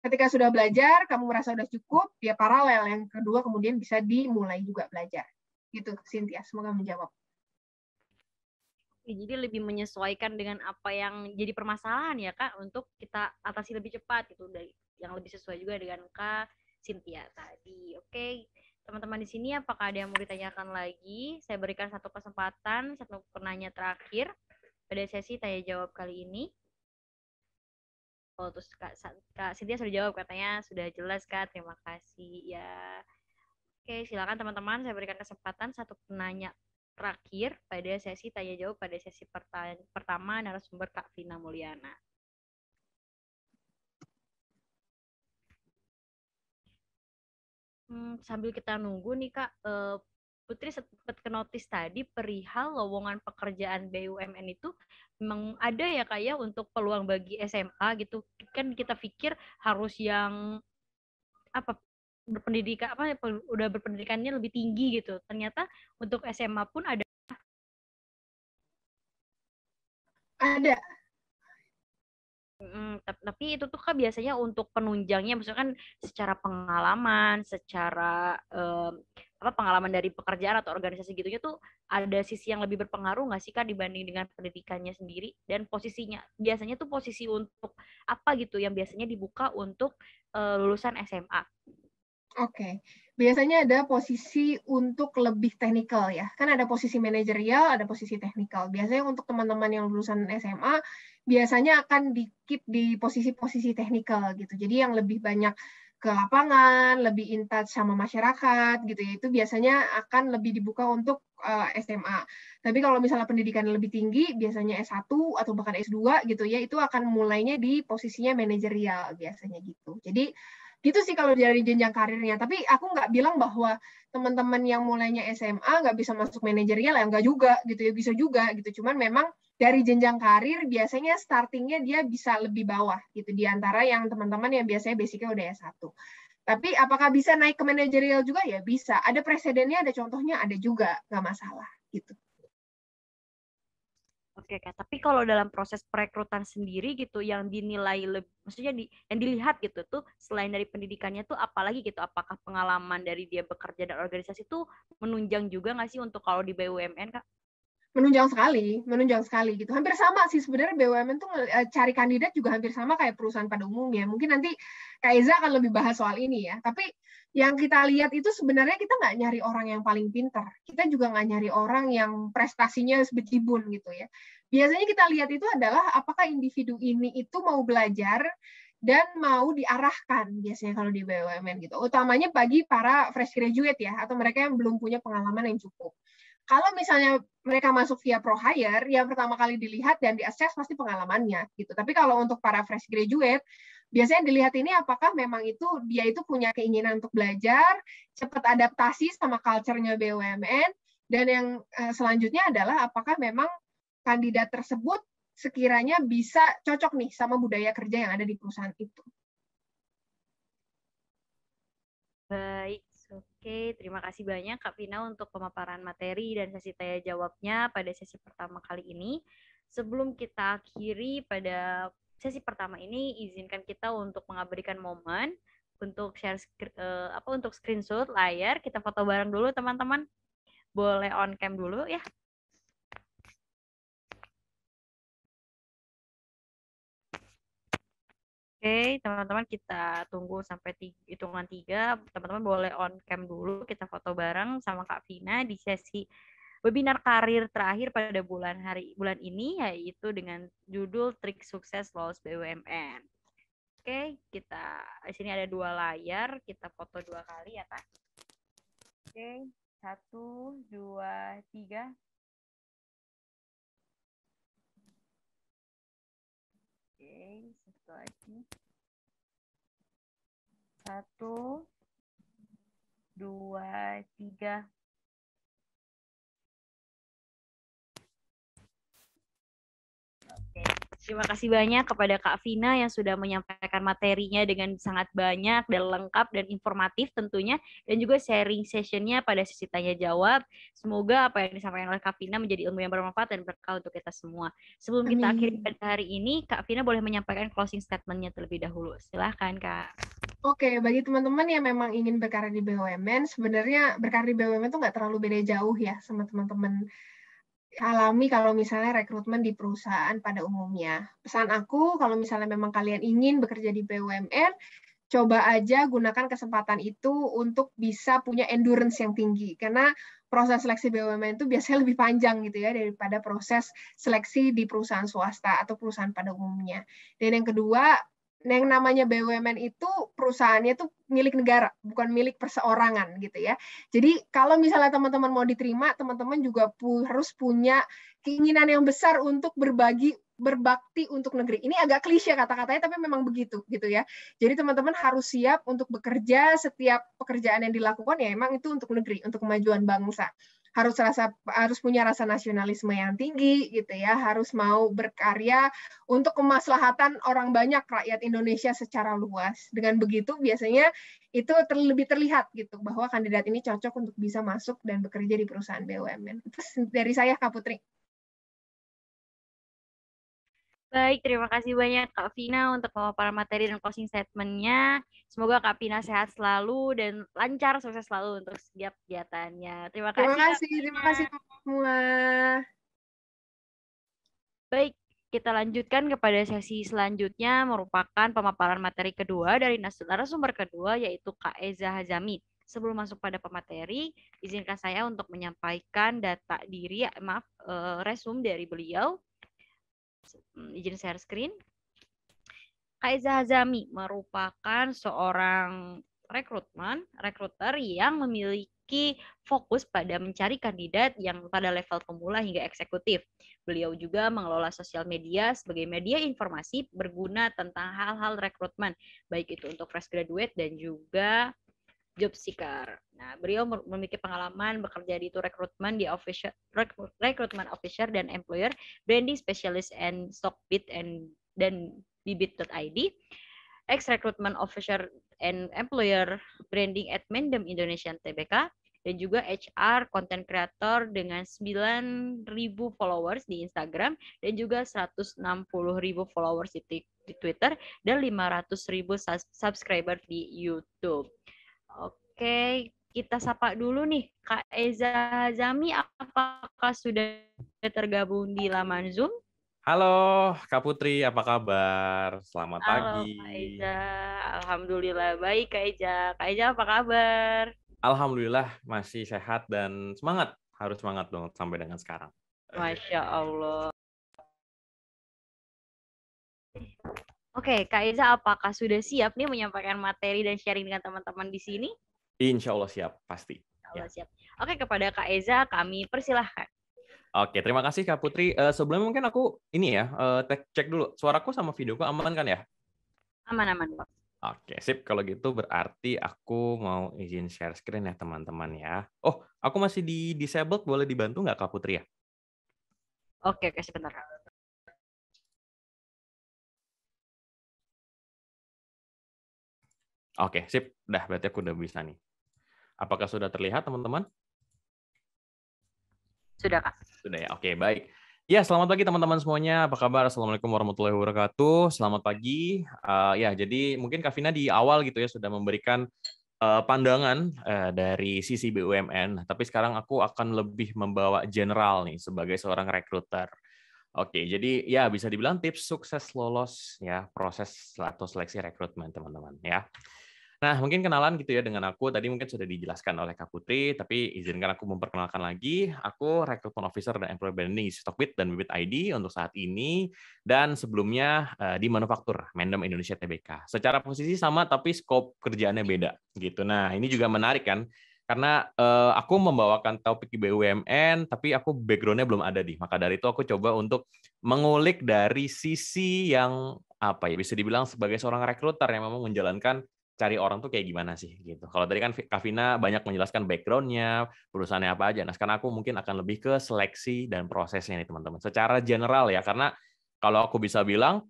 Ketika sudah belajar, kamu merasa sudah cukup, ya paralel yang kedua kemudian bisa dimulai juga belajar. Gitu, Cynthia. Semoga menjawab. Jadi lebih menyesuaikan dengan apa yang jadi permasalahan ya kak untuk kita atasi lebih cepat itu dari yang lebih sesuai juga dengan kak Cynthia tadi. Oke, teman-teman di sini apakah ada yang mau ditanyakan lagi? Saya berikan satu kesempatan, satu penanya terakhir pada sesi tanya jawab kali ini. Oh, terus Kak, Kak Cynthia sudah jawab katanya sudah jelas Kak. Terima kasih ya. Oke, silakan teman-teman saya berikan kesempatan satu penanya terakhir pada sesi tanya jawab pada sesi pertama narasumber Kak Vina Mulyana. Hmm, sambil kita nunggu nih Kak, eh, Putri sempat notice tadi perihal lowongan pekerjaan BUMN itu memang ada ya kayak ya, untuk peluang bagi SMA gitu kan kita pikir harus yang apa berpendidikan apa udah berpendidikannya lebih tinggi gitu ternyata untuk SMA pun ada ada Mm, tapi itu tuh kan biasanya untuk penunjangnya, misalkan secara pengalaman, secara um, apa pengalaman dari pekerjaan atau organisasi gitunya tuh ada sisi yang lebih berpengaruh nggak sih kak dibanding dengan pendidikannya sendiri dan posisinya biasanya tuh posisi untuk apa gitu yang biasanya dibuka untuk uh, lulusan SMA? Oke, okay. biasanya ada posisi untuk lebih teknikal ya. Kan ada posisi manajerial, ada posisi teknikal. Biasanya untuk teman-teman yang lulusan SMA, biasanya akan dikit di posisi-posisi teknikal gitu. Jadi yang lebih banyak ke lapangan, lebih in touch sama masyarakat gitu ya. Itu biasanya akan lebih dibuka untuk uh, eh, SMA. Tapi kalau misalnya pendidikan lebih tinggi, biasanya S1 atau bahkan S2 gitu ya, itu akan mulainya di posisinya manajerial biasanya gitu. Jadi gitu sih kalau dari jenjang karirnya. Tapi aku nggak bilang bahwa teman-teman yang mulainya SMA nggak bisa masuk manajerial, ya nggak juga gitu ya, bisa juga gitu. Cuman memang dari jenjang karir biasanya startingnya dia bisa lebih bawah gitu di antara yang teman-teman yang biasanya basicnya udah S1. Tapi apakah bisa naik ke manajerial juga? Ya bisa. Ada presidennya, ada contohnya, ada juga. Nggak masalah gitu. Oke kak, tapi kalau dalam proses perekrutan sendiri gitu, yang dinilai lebih, maksudnya di, yang dilihat gitu tuh selain dari pendidikannya tuh apalagi gitu, apakah pengalaman dari dia bekerja dan organisasi tuh menunjang juga nggak sih untuk kalau di BUMN kak? menunjang sekali, menunjang sekali gitu. Hampir sama sih sebenarnya BUMN tuh eh, cari kandidat juga hampir sama kayak perusahaan pada umumnya. Mungkin nanti Kak Eza akan lebih bahas soal ini ya. Tapi yang kita lihat itu sebenarnya kita nggak nyari orang yang paling pinter. Kita juga nggak nyari orang yang prestasinya sebetibun gitu ya. Biasanya kita lihat itu adalah apakah individu ini itu mau belajar dan mau diarahkan biasanya kalau di BUMN gitu. Utamanya bagi para fresh graduate ya atau mereka yang belum punya pengalaman yang cukup kalau misalnya mereka masuk via pro hire, yang pertama kali dilihat dan diakses pasti pengalamannya gitu. Tapi kalau untuk para fresh graduate, biasanya dilihat ini apakah memang itu dia itu punya keinginan untuk belajar, cepat adaptasi sama culture-nya BUMN, dan yang eh, selanjutnya adalah apakah memang kandidat tersebut sekiranya bisa cocok nih sama budaya kerja yang ada di perusahaan itu. Baik, Oke, terima kasih banyak Kak Vina untuk pemaparan materi dan sesi tanya jawabnya pada sesi pertama kali ini. Sebelum kita akhiri pada sesi pertama ini, izinkan kita untuk mengabadikan momen untuk share uh, apa untuk screenshot layar, kita foto bareng dulu teman-teman. Boleh on cam dulu ya. okay, teman-teman kita tunggu sampai hitungan tiga. Teman-teman boleh on cam dulu, kita foto bareng sama Kak Vina di sesi webinar karir terakhir pada bulan hari bulan ini yaitu dengan judul trik sukses lolos BUMN. Oke, okay, kita di sini ada dua layar, kita foto dua kali ya kak. Oke, okay, satu, dua, tiga. Oke, okay satu lagi satu dua tiga Terima kasih banyak kepada Kak Vina yang sudah menyampaikan materinya dengan sangat banyak dan lengkap dan informatif tentunya dan juga sharing sessionnya pada sisi tanya jawab. Semoga apa yang disampaikan oleh Kak Vina menjadi ilmu yang bermanfaat dan berkah untuk kita semua. Sebelum Amin. kita akhiri pada hari ini, Kak Vina boleh menyampaikan closing statementnya terlebih dahulu. Silahkan Kak. Oke, bagi teman-teman yang memang ingin berkarir di BUMN, sebenarnya berkarir di BUMN itu nggak terlalu beda jauh ya sama teman-teman alami kalau misalnya rekrutmen di perusahaan pada umumnya. Pesan aku kalau misalnya memang kalian ingin bekerja di BUMN, coba aja gunakan kesempatan itu untuk bisa punya endurance yang tinggi karena proses seleksi BUMN itu biasanya lebih panjang gitu ya daripada proses seleksi di perusahaan swasta atau perusahaan pada umumnya. Dan yang kedua, yang namanya BUMN itu perusahaannya tuh milik negara, bukan milik perseorangan gitu ya. Jadi kalau misalnya teman-teman mau diterima, teman-teman juga pu harus punya keinginan yang besar untuk berbagi berbakti untuk negeri. Ini agak klise kata-katanya tapi memang begitu gitu ya. Jadi teman-teman harus siap untuk bekerja setiap pekerjaan yang dilakukan ya emang itu untuk negeri, untuk kemajuan bangsa harus rasa harus punya rasa nasionalisme yang tinggi gitu ya, harus mau berkarya untuk kemaslahatan orang banyak rakyat Indonesia secara luas. Dengan begitu biasanya itu terlebih terlihat gitu bahwa kandidat ini cocok untuk bisa masuk dan bekerja di perusahaan BUMN. Itu dari saya Kak Putri. Baik, terima kasih banyak Kak Vina untuk pemaparan materi dan closing statement-nya. Semoga Kak Vina sehat selalu dan lancar sukses selalu untuk setiap kegiatannya. Terima kasih. Terima kasih, Kak terima kasih semua. Baik, kita lanjutkan kepada sesi selanjutnya merupakan pemaparan materi kedua dari narasumber kedua yaitu Kak Eza Hazami. Sebelum masuk pada pemateri, izinkan saya untuk menyampaikan data diri, eh, maaf, eh, resum dari beliau Hmm, izin share screen. Kaiza Hazami merupakan seorang rekrutmen, rekruter yang memiliki fokus pada mencari kandidat yang pada level pemula hingga eksekutif. Beliau juga mengelola sosial media sebagai media informasi berguna tentang hal-hal rekrutmen, baik itu untuk fresh graduate dan juga job seeker. Nah, beliau memiliki pengalaman bekerja di itu rekrutmen di official rekrutmen officer dan employer, branding specialist and stockbit and dan bibit.id, ex rekrutmen officer and employer, branding at Mendem Indonesian TBK, dan juga HR content creator dengan 9.000 followers di Instagram dan juga 160.000 followers di, di Twitter dan 500.000 subscriber di YouTube. Oke, kita sapa dulu nih Kak Eza Zami, apakah sudah tergabung di laman Zoom? Halo Kak Putri, apa kabar? Selamat Halo, pagi. Kak Eza, Alhamdulillah baik Kak Eza. Kak Eza apa kabar? Alhamdulillah masih sehat dan semangat. Harus semangat dong sampai dengan sekarang. Masya Allah. Oke, Kak Iza apakah sudah siap nih menyampaikan materi dan sharing dengan teman-teman di sini? Insya Allah siap, pasti. Insya ya. siap. Oke, kepada Kak Eza kami persilahkan. Oke, terima kasih Kak Putri. Uh, sebelumnya mungkin aku ini ya, uh, cek dulu. Suaraku sama videoku aman kan ya? Aman-aman, Pak. Oke, sip. Kalau gitu berarti aku mau izin share screen ya, teman-teman ya. Oh, aku masih di disabled. Boleh dibantu nggak, Kak Putri ya? Oke, oke sebentar. Oke, sip. Dah, berarti aku udah bisa nih. Apakah sudah terlihat, teman-teman? Sudah, Kak. Sudah ya, oke, baik. Ya, selamat pagi teman-teman semuanya. Apa kabar? Assalamualaikum warahmatullahi wabarakatuh. Selamat pagi. Uh, ya, jadi mungkin Kak Vina di awal gitu ya sudah memberikan uh, pandangan uh, dari sisi BUMN. Nah, tapi sekarang aku akan lebih membawa general nih sebagai seorang rekruter. Oke, jadi ya bisa dibilang tips sukses lolos ya proses atau seleksi rekrutmen teman-teman ya. Nah, mungkin kenalan gitu ya dengan aku. Tadi mungkin sudah dijelaskan oleh Kak Putri, tapi izinkan aku memperkenalkan lagi. Aku Recruitment Officer dan employee Branding Stockbit dan Bibit ID untuk saat ini. Dan sebelumnya eh, di Manufaktur, Mendem Indonesia TBK. Secara posisi sama, tapi skop kerjaannya beda gitu. Nah, ini juga menarik kan? Karena uh, aku membawakan topik BUMN, tapi aku backgroundnya belum ada di. Maka dari itu aku coba untuk mengulik dari sisi yang apa ya bisa dibilang sebagai seorang rekruter yang memang menjalankan cari orang tuh kayak gimana sih gitu. Kalau tadi kan Kavina banyak menjelaskan backgroundnya, perusahaannya apa aja. Nah sekarang aku mungkin akan lebih ke seleksi dan prosesnya nih teman-teman. Secara general ya, karena kalau aku bisa bilang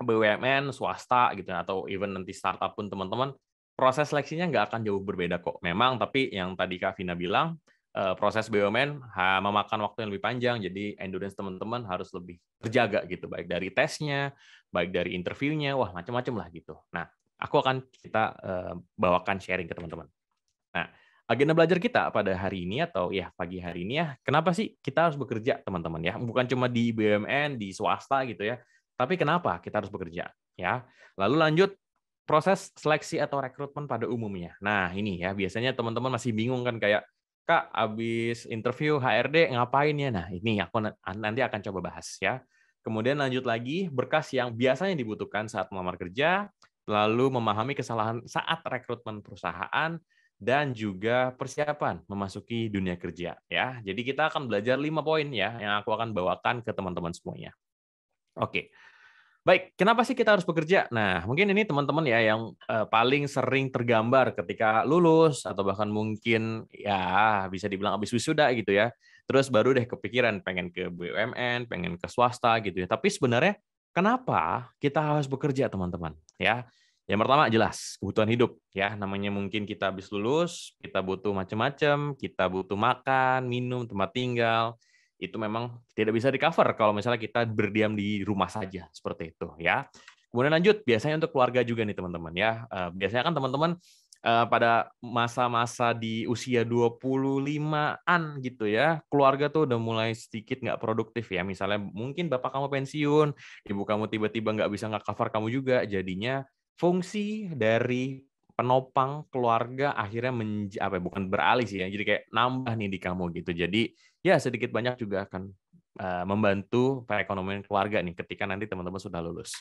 BUMN, swasta gitu atau even nanti startup pun teman-teman proses seleksinya nggak akan jauh berbeda kok. Memang tapi yang tadi Kavina bilang eh, proses BUMN memakan waktu yang lebih panjang, jadi endurance teman-teman harus lebih terjaga gitu, baik dari tesnya, baik dari interviewnya, wah macam-macam lah gitu. Nah, aku akan kita uh, bawakan sharing ke teman-teman. Nah, agenda belajar kita pada hari ini atau ya pagi hari ini ya, kenapa sih kita harus bekerja teman-teman ya? Bukan cuma di BUMN, di swasta gitu ya, tapi kenapa kita harus bekerja ya? Lalu lanjut proses seleksi atau rekrutmen pada umumnya. Nah, ini ya biasanya teman-teman masih bingung kan kayak Kak, abis interview HRD ngapain ya? Nah, ini aku nanti akan coba bahas ya. Kemudian lanjut lagi berkas yang biasanya dibutuhkan saat melamar kerja, lalu memahami kesalahan saat rekrutmen perusahaan dan juga persiapan memasuki dunia kerja ya. Jadi kita akan belajar lima poin ya yang aku akan bawakan ke teman-teman semuanya. Oke. Baik, kenapa sih kita harus bekerja? Nah, mungkin ini teman-teman ya yang eh, paling sering tergambar ketika lulus atau bahkan mungkin ya bisa dibilang habis wisuda gitu ya. Terus baru deh kepikiran pengen ke BUMN, pengen ke swasta gitu ya. Tapi sebenarnya Kenapa kita harus bekerja, teman-teman? Ya, yang pertama jelas kebutuhan hidup ya. Namanya mungkin kita habis lulus, kita butuh macam-macam, kita butuh makan, minum, tempat tinggal. Itu memang tidak bisa di cover kalau misalnya kita berdiam di rumah saja seperti itu ya. Kemudian lanjut, biasanya untuk keluarga juga nih teman-teman ya. Eh, biasanya kan teman-teman uh, pada masa-masa di usia 25-an gitu ya, keluarga tuh udah mulai sedikit nggak produktif ya. Misalnya mungkin bapak kamu pensiun, ibu kamu tiba-tiba nggak bisa nggak cover kamu juga, jadinya fungsi dari penopang keluarga akhirnya men, apa ya, bukan beralih sih ya jadi kayak nambah nih di kamu gitu jadi ya sedikit banyak juga akan eh, membantu perekonomian keluarga nih ketika nanti teman-teman sudah lulus.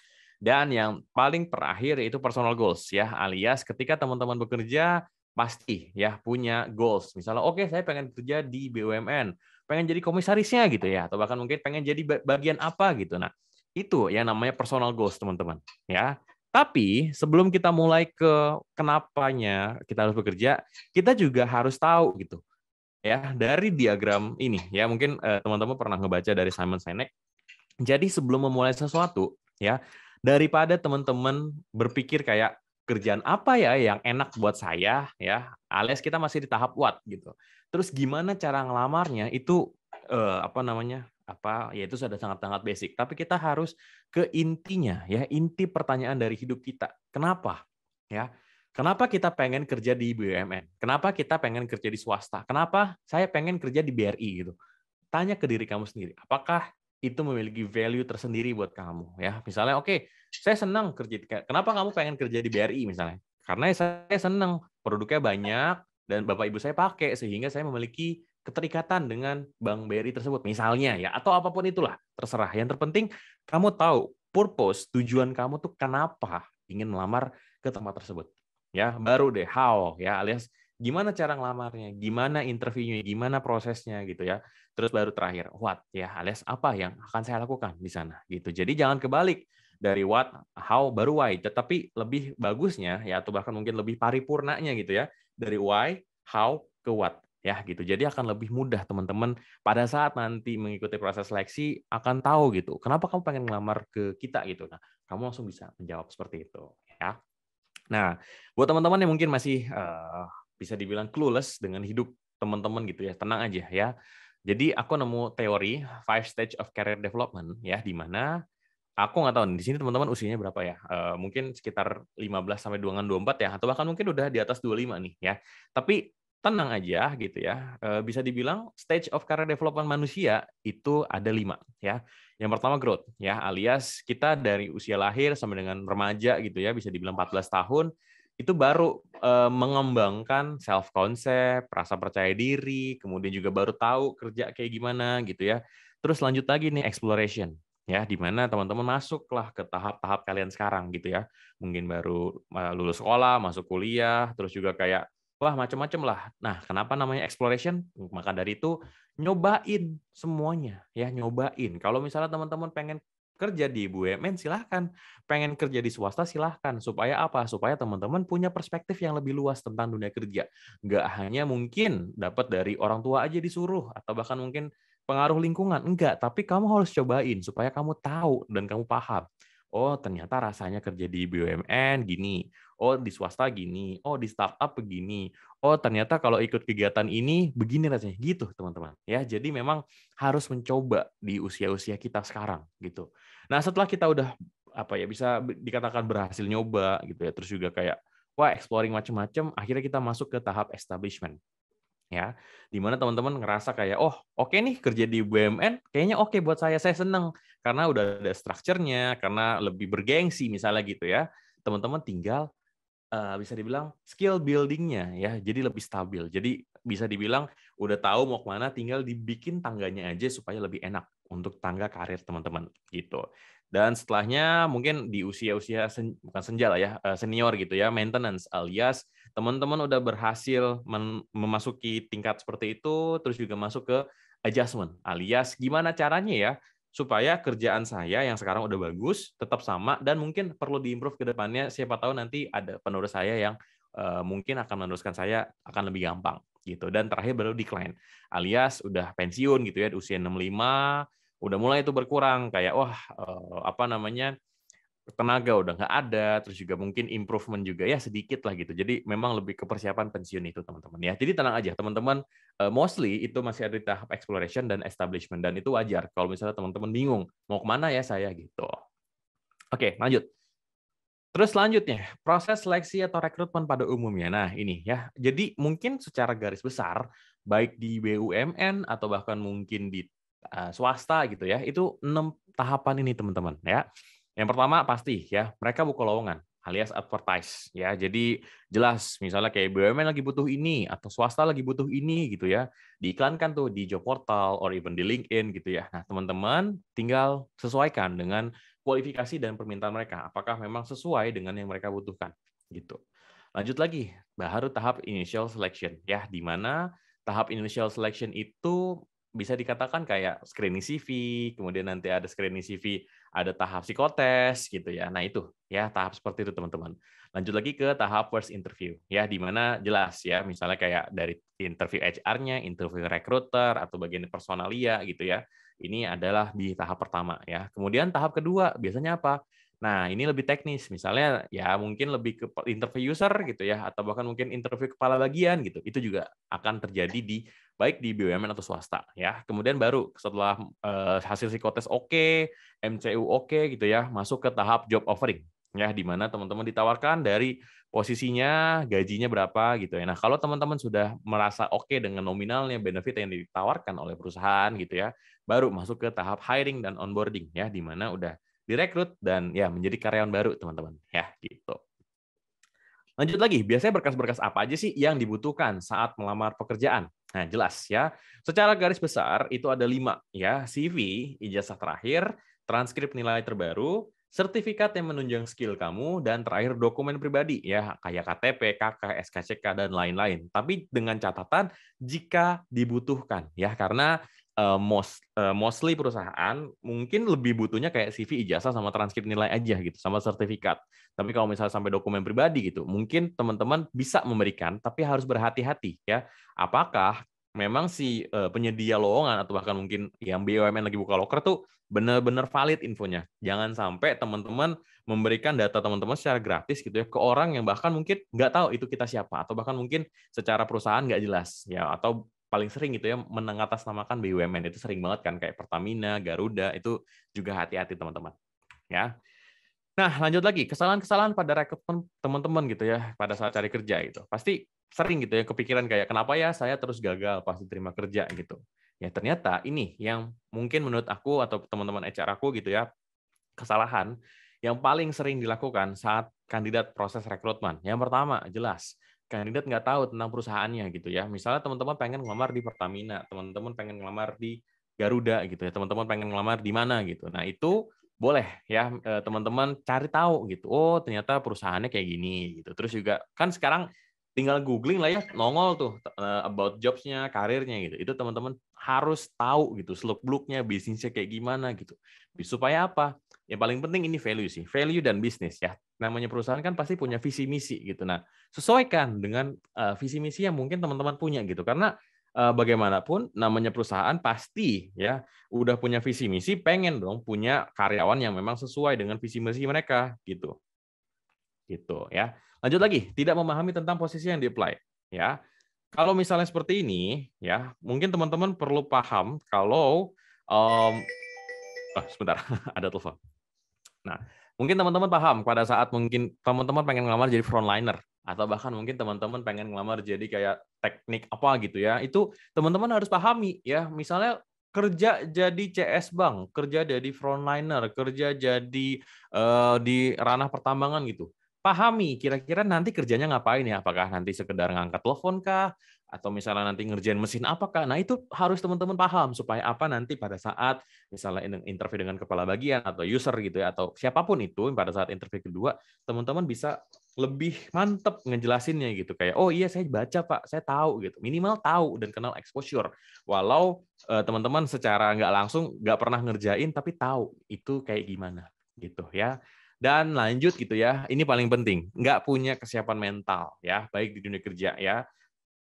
Dan yang paling terakhir yaitu personal goals ya, alias ketika teman-teman bekerja pasti ya punya goals. Misalnya oke okay, saya pengen kerja di BUMN, pengen jadi komisarisnya gitu ya, atau bahkan mungkin pengen jadi bagian apa gitu. Nah itu yang namanya personal goals teman-teman ya. Tapi sebelum kita mulai ke kenapanya kita harus bekerja, kita juga harus tahu gitu ya dari diagram ini ya mungkin eh, teman-teman eh, pernah ngebaca dari Simon Sinek. Jadi sebelum memulai sesuatu ya daripada teman-teman berpikir kayak kerjaan apa ya yang enak buat saya ya alias kita masih di tahap what gitu terus gimana cara ngelamarnya itu eh, apa namanya apa ya itu sudah sangat-sangat basic tapi kita harus ke intinya ya inti pertanyaan dari hidup kita kenapa ya Kenapa kita pengen kerja di BUMN? Kenapa kita pengen kerja di swasta? Kenapa saya pengen kerja di BRI gitu? Tanya ke diri kamu sendiri, apakah itu memiliki value tersendiri buat kamu ya. Misalnya oke, okay, saya senang kerja kenapa kamu pengen kerja di BRI misalnya? Karena saya senang produknya banyak dan Bapak Ibu saya pakai sehingga saya memiliki keterikatan dengan Bank BRI tersebut misalnya ya atau apapun itulah terserah. Yang terpenting kamu tahu purpose, tujuan kamu tuh kenapa ingin melamar ke tempat tersebut. Ya, baru deh how ya alias gimana cara ngelamarnya, gimana interviewnya, gimana prosesnya gitu ya. Terus baru terakhir, what ya alias apa yang akan saya lakukan di sana gitu. Jadi jangan kebalik dari what, how, baru why. Tetapi lebih bagusnya ya atau bahkan mungkin lebih paripurnanya gitu ya. Dari why, how, ke what ya gitu. Jadi akan lebih mudah teman-teman pada saat nanti mengikuti proses seleksi akan tahu gitu. Kenapa kamu pengen ngelamar ke kita gitu. Nah, kamu langsung bisa menjawab seperti itu ya. Nah, buat teman-teman yang mungkin masih uh, bisa dibilang clueless dengan hidup teman-teman gitu ya. Tenang aja ya. Jadi aku nemu teori five stage of career development ya di mana aku nggak tahu di sini teman-teman usianya berapa ya? E, mungkin sekitar 15 sampai 24 ya atau bahkan mungkin udah di atas 25 nih ya. Tapi tenang aja gitu ya. E, bisa dibilang stage of career development manusia itu ada lima ya. Yang pertama growth ya alias kita dari usia lahir sampai dengan remaja gitu ya bisa dibilang 14 tahun itu baru uh, mengembangkan self concept, rasa percaya diri, kemudian juga baru tahu kerja kayak gimana gitu ya. Terus lanjut lagi nih exploration ya di mana teman-teman masuklah ke tahap-tahap kalian sekarang gitu ya. Mungkin baru e, lulus sekolah, masuk kuliah, terus juga kayak wah macam-macam lah. Nah, kenapa namanya exploration? Maka dari itu nyobain semuanya ya, nyobain. Kalau misalnya teman-teman pengen kerja di BUMN silahkan, pengen kerja di swasta silahkan. Supaya apa? Supaya teman-teman punya perspektif yang lebih luas tentang dunia kerja. Nggak hanya mungkin dapat dari orang tua aja disuruh, atau bahkan mungkin pengaruh lingkungan. Enggak, tapi kamu harus cobain supaya kamu tahu dan kamu paham. Oh, ternyata rasanya kerja di BUMN gini oh di swasta gini, oh di startup begini, oh ternyata kalau ikut kegiatan ini begini rasanya gitu teman-teman ya jadi memang harus mencoba di usia-usia kita sekarang gitu nah setelah kita udah apa ya bisa dikatakan berhasil nyoba gitu ya terus juga kayak wah exploring macam-macam akhirnya kita masuk ke tahap establishment ya dimana teman-teman ngerasa kayak oh oke okay nih kerja di BUMN kayaknya oke okay buat saya saya seneng karena udah ada strukturnya karena lebih bergengsi misalnya gitu ya teman-teman tinggal uh, bisa dibilang skill buildingnya ya jadi lebih stabil jadi bisa dibilang udah tahu mau kemana tinggal dibikin tangganya aja supaya lebih enak untuk tangga karir teman-teman gitu dan setelahnya mungkin di usia-usia sen, bukan senja lah ya eh, senior gitu ya maintenance alias teman-teman udah berhasil memasuki tingkat seperti itu terus juga masuk ke adjustment alias gimana caranya ya supaya kerjaan saya yang sekarang udah bagus tetap sama dan mungkin perlu diimprove ke depannya siapa tahu nanti ada penerus saya yang uh, mungkin akan meneruskan saya akan lebih gampang gitu dan terakhir baru decline alias udah pensiun gitu ya usia 65 udah mulai itu berkurang kayak wah uh, apa namanya tenaga udah nggak ada, terus juga mungkin improvement juga ya sedikit lah gitu. Jadi memang lebih ke persiapan pensiun itu teman-teman ya. Jadi tenang aja teman-teman, eh, mostly itu masih ada di tahap exploration dan establishment dan itu wajar kalau misalnya teman-teman bingung mau kemana ya saya gitu. Oke lanjut. Terus selanjutnya proses seleksi atau rekrutmen pada umumnya. Nah ini ya. Jadi mungkin secara garis besar baik di BUMN atau bahkan mungkin di eh, swasta gitu ya itu enam tahapan ini teman-teman ya yang pertama pasti ya, mereka buka lowongan alias advertise ya. Jadi jelas misalnya kayak BUMN lagi butuh ini atau swasta lagi butuh ini gitu ya. Diiklankan tuh di job portal or even di LinkedIn gitu ya. Nah, teman-teman tinggal sesuaikan dengan kualifikasi dan permintaan mereka. Apakah memang sesuai dengan yang mereka butuhkan gitu. Lanjut lagi, baru tahap initial selection ya di mana tahap initial selection itu bisa dikatakan kayak screening CV, kemudian nanti ada screening CV ada tahap psikotes gitu ya. Nah, itu ya tahap seperti itu teman-teman. Lanjut lagi ke tahap first interview ya di mana jelas ya misalnya kayak dari interview HR-nya, interview recruiter atau bagian personalia gitu ya. Ini adalah di tahap pertama ya. Kemudian tahap kedua biasanya apa? Nah, ini lebih teknis. Misalnya ya mungkin lebih ke interview user gitu ya atau bahkan mungkin interview kepala bagian gitu. Itu juga akan terjadi di baik di BUMN atau swasta ya. Kemudian baru setelah uh, hasil psikotes oke, okay, MCU oke okay, gitu ya, masuk ke tahap job offering ya di mana teman-teman ditawarkan dari posisinya, gajinya berapa gitu ya. Nah, kalau teman-teman sudah merasa oke okay dengan nominalnya benefit yang ditawarkan oleh perusahaan gitu ya, baru masuk ke tahap hiring dan onboarding ya di mana udah direkrut dan ya menjadi karyawan baru teman-teman ya gitu. Lanjut lagi, biasanya berkas-berkas apa aja sih yang dibutuhkan saat melamar pekerjaan? Nah, jelas ya. Secara garis besar itu ada lima ya, CV, ijazah terakhir, transkrip nilai terbaru, sertifikat yang menunjang skill kamu, dan terakhir dokumen pribadi ya, kayak KTP, KK, SKCK, dan lain-lain. Tapi dengan catatan jika dibutuhkan ya, karena uh, eh, most uh, eh, mostly perusahaan mungkin lebih butuhnya kayak CV ijazah sama transkrip nilai aja gitu sama sertifikat. Tapi kalau misalnya sampai dokumen pribadi gitu, mungkin teman-teman bisa memberikan tapi harus berhati-hati ya. Apakah memang si uh, penyedia lowongan atau bahkan mungkin yang BUMN lagi buka loker tuh benar-benar valid infonya. Jangan sampai teman-teman memberikan data teman-teman secara gratis gitu ya ke orang yang bahkan mungkin nggak tahu itu kita siapa atau bahkan mungkin secara perusahaan nggak jelas ya atau paling sering gitu ya atas namakan BUMN itu sering banget kan kayak Pertamina, Garuda itu juga hati-hati teman-teman. Ya. Nah, lanjut lagi kesalahan-kesalahan pada rekrutmen teman-teman gitu ya pada saat cari kerja itu. Pasti sering gitu ya kepikiran kayak kenapa ya saya terus gagal pas diterima kerja gitu. Ya ternyata ini yang mungkin menurut aku atau teman-teman HR aku gitu ya kesalahan yang paling sering dilakukan saat kandidat proses rekrutmen. Yang pertama, jelas kandidat nggak tahu tentang perusahaannya gitu ya. Misalnya teman-teman pengen ngelamar di Pertamina, teman-teman pengen ngelamar di Garuda gitu ya, teman-teman pengen ngelamar di mana gitu. Nah itu boleh ya eh, teman-teman cari tahu gitu. Oh ternyata perusahaannya kayak gini gitu. Terus juga kan sekarang tinggal googling lah ya nongol tuh eh, about jobsnya, karirnya gitu. Itu teman-teman harus tahu gitu seluk beluknya bisnisnya kayak gimana gitu. Supaya apa? yang paling penting ini value sih, value dan bisnis ya. Namanya perusahaan kan pasti punya visi misi gitu. Nah, sesuaikan dengan eh, visi misi yang mungkin teman-teman punya gitu. Karena eh, bagaimanapun namanya perusahaan pasti ya udah punya visi misi, pengen dong punya karyawan yang memang sesuai dengan visi misi mereka gitu. Gitu ya. Lanjut lagi, tidak memahami tentang posisi yang di-apply ya. Kalau misalnya seperti ini ya, mungkin teman-teman perlu paham kalau um, oh, sebentar, ada telepon. Nah, mungkin teman-teman paham pada saat mungkin teman-teman pengen ngelamar jadi frontliner atau bahkan mungkin teman-teman pengen ngelamar jadi kayak teknik apa gitu ya. Itu teman-teman harus pahami ya. Misalnya kerja jadi CS bank, kerja jadi frontliner, kerja jadi uh, di ranah pertambangan gitu pahami kira-kira nanti kerjanya ngapain ya apakah nanti sekedar ngangkat telepon kah atau misalnya nanti ngerjain mesin apakah nah itu harus teman-teman paham supaya apa nanti pada saat misalnya interview dengan kepala bagian atau user gitu ya atau siapapun itu pada saat interview kedua teman-teman bisa lebih mantep ngejelasinnya gitu kayak oh iya saya baca pak saya tahu gitu minimal tahu dan kenal exposure walau eh, teman-teman secara nggak langsung nggak pernah ngerjain tapi tahu itu kayak gimana gitu ya dan lanjut gitu ya, ini paling penting, nggak punya kesiapan mental ya, baik di dunia kerja ya.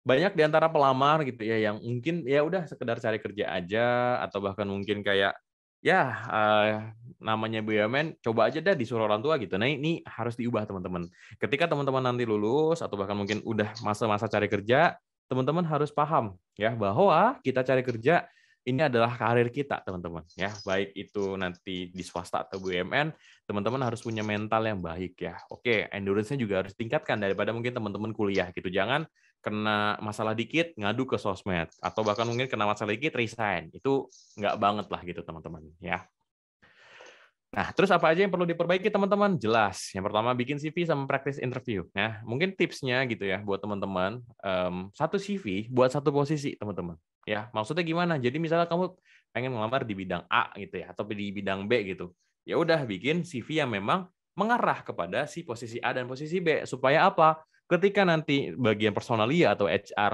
Banyak di antara pelamar gitu ya yang mungkin ya udah sekedar cari kerja aja atau bahkan mungkin kayak ya uh, namanya BUMN coba aja dah disuruh orang tua gitu. Nah ini harus diubah teman-teman. Ketika teman-teman nanti lulus atau bahkan mungkin udah masa-masa cari kerja, teman-teman harus paham ya bahwa kita cari kerja ini adalah karir kita, teman-teman. Ya, baik itu nanti di swasta atau BUMN, teman-teman harus punya mental yang baik ya. Oke, endurance-nya juga harus tingkatkan daripada mungkin teman-teman kuliah gitu. Jangan kena masalah dikit ngadu ke sosmed atau bahkan mungkin kena masalah dikit resign. Itu nggak banget lah gitu, teman-teman, ya. Nah, terus apa aja yang perlu diperbaiki teman-teman? Jelas. Yang pertama bikin CV sama practice interview. Nah, mungkin tipsnya gitu ya buat teman-teman. Um, satu CV buat satu posisi teman-teman ya maksudnya gimana jadi misalnya kamu pengen ngelamar di bidang A gitu ya atau di bidang B gitu ya udah bikin CV yang memang mengarah kepada si posisi A dan posisi B supaya apa ketika nanti bagian personalia atau HR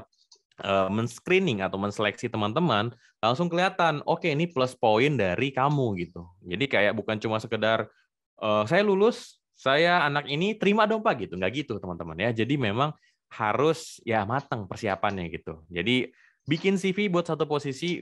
uh, eh, menscreening atau menseleksi teman-teman langsung kelihatan oke okay, ini plus poin dari kamu gitu jadi kayak bukan cuma sekedar uh, saya lulus saya anak ini terima dong pak gitu nggak gitu teman-teman ya jadi memang harus ya matang persiapannya gitu jadi bikin CV buat satu posisi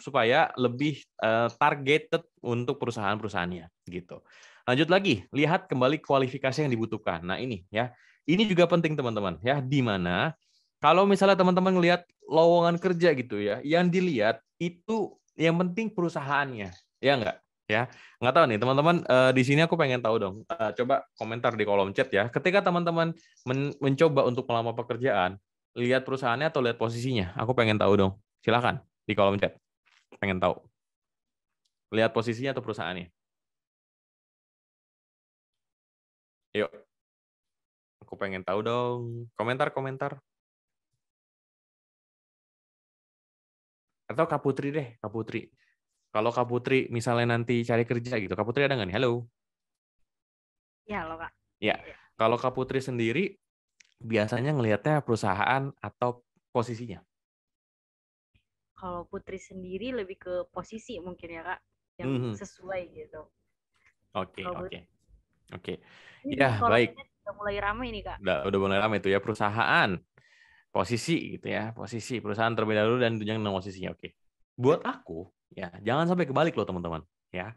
supaya lebih eh, targeted untuk perusahaan-perusahaannya gitu. Lanjut lagi, lihat kembali kualifikasi yang dibutuhkan. Nah, ini ya. Ini juga penting teman-teman ya, di mana kalau misalnya teman-teman ngelihat lowongan kerja gitu ya, yang dilihat itu yang penting perusahaannya. Ya enggak? ya Enggak tahu nih teman-teman eh, di sini aku pengen tahu dong eh, coba komentar di kolom chat ya ketika teman-teman mencoba untuk melamar pekerjaan lihat perusahaannya atau lihat posisinya? Aku pengen tahu dong. Silahkan di kolom chat. Pengen tahu. Lihat posisinya atau perusahaannya? Yuk. Aku pengen tahu dong. Komentar-komentar. Atau Kak Putri deh, Kak Putri. Kalau Kak Putri misalnya nanti cari kerja gitu, Kak Putri ada nggak nih? Halo. Ya, halo Kak. Ya. Kalau Kak Putri sendiri, biasanya ngelihatnya perusahaan atau posisinya? Kalau Putri sendiri lebih ke posisi mungkin ya kak yang mm -hmm. sesuai gitu. Oke oke oke. Ya baik. Udah mulai ramai nih kak. Udah, udah mulai ramai itu ya perusahaan posisi gitu ya posisi perusahaan terlebih dahulu dan tunjang dengan posisinya oke buat aku ya jangan sampai kebalik loh teman-teman ya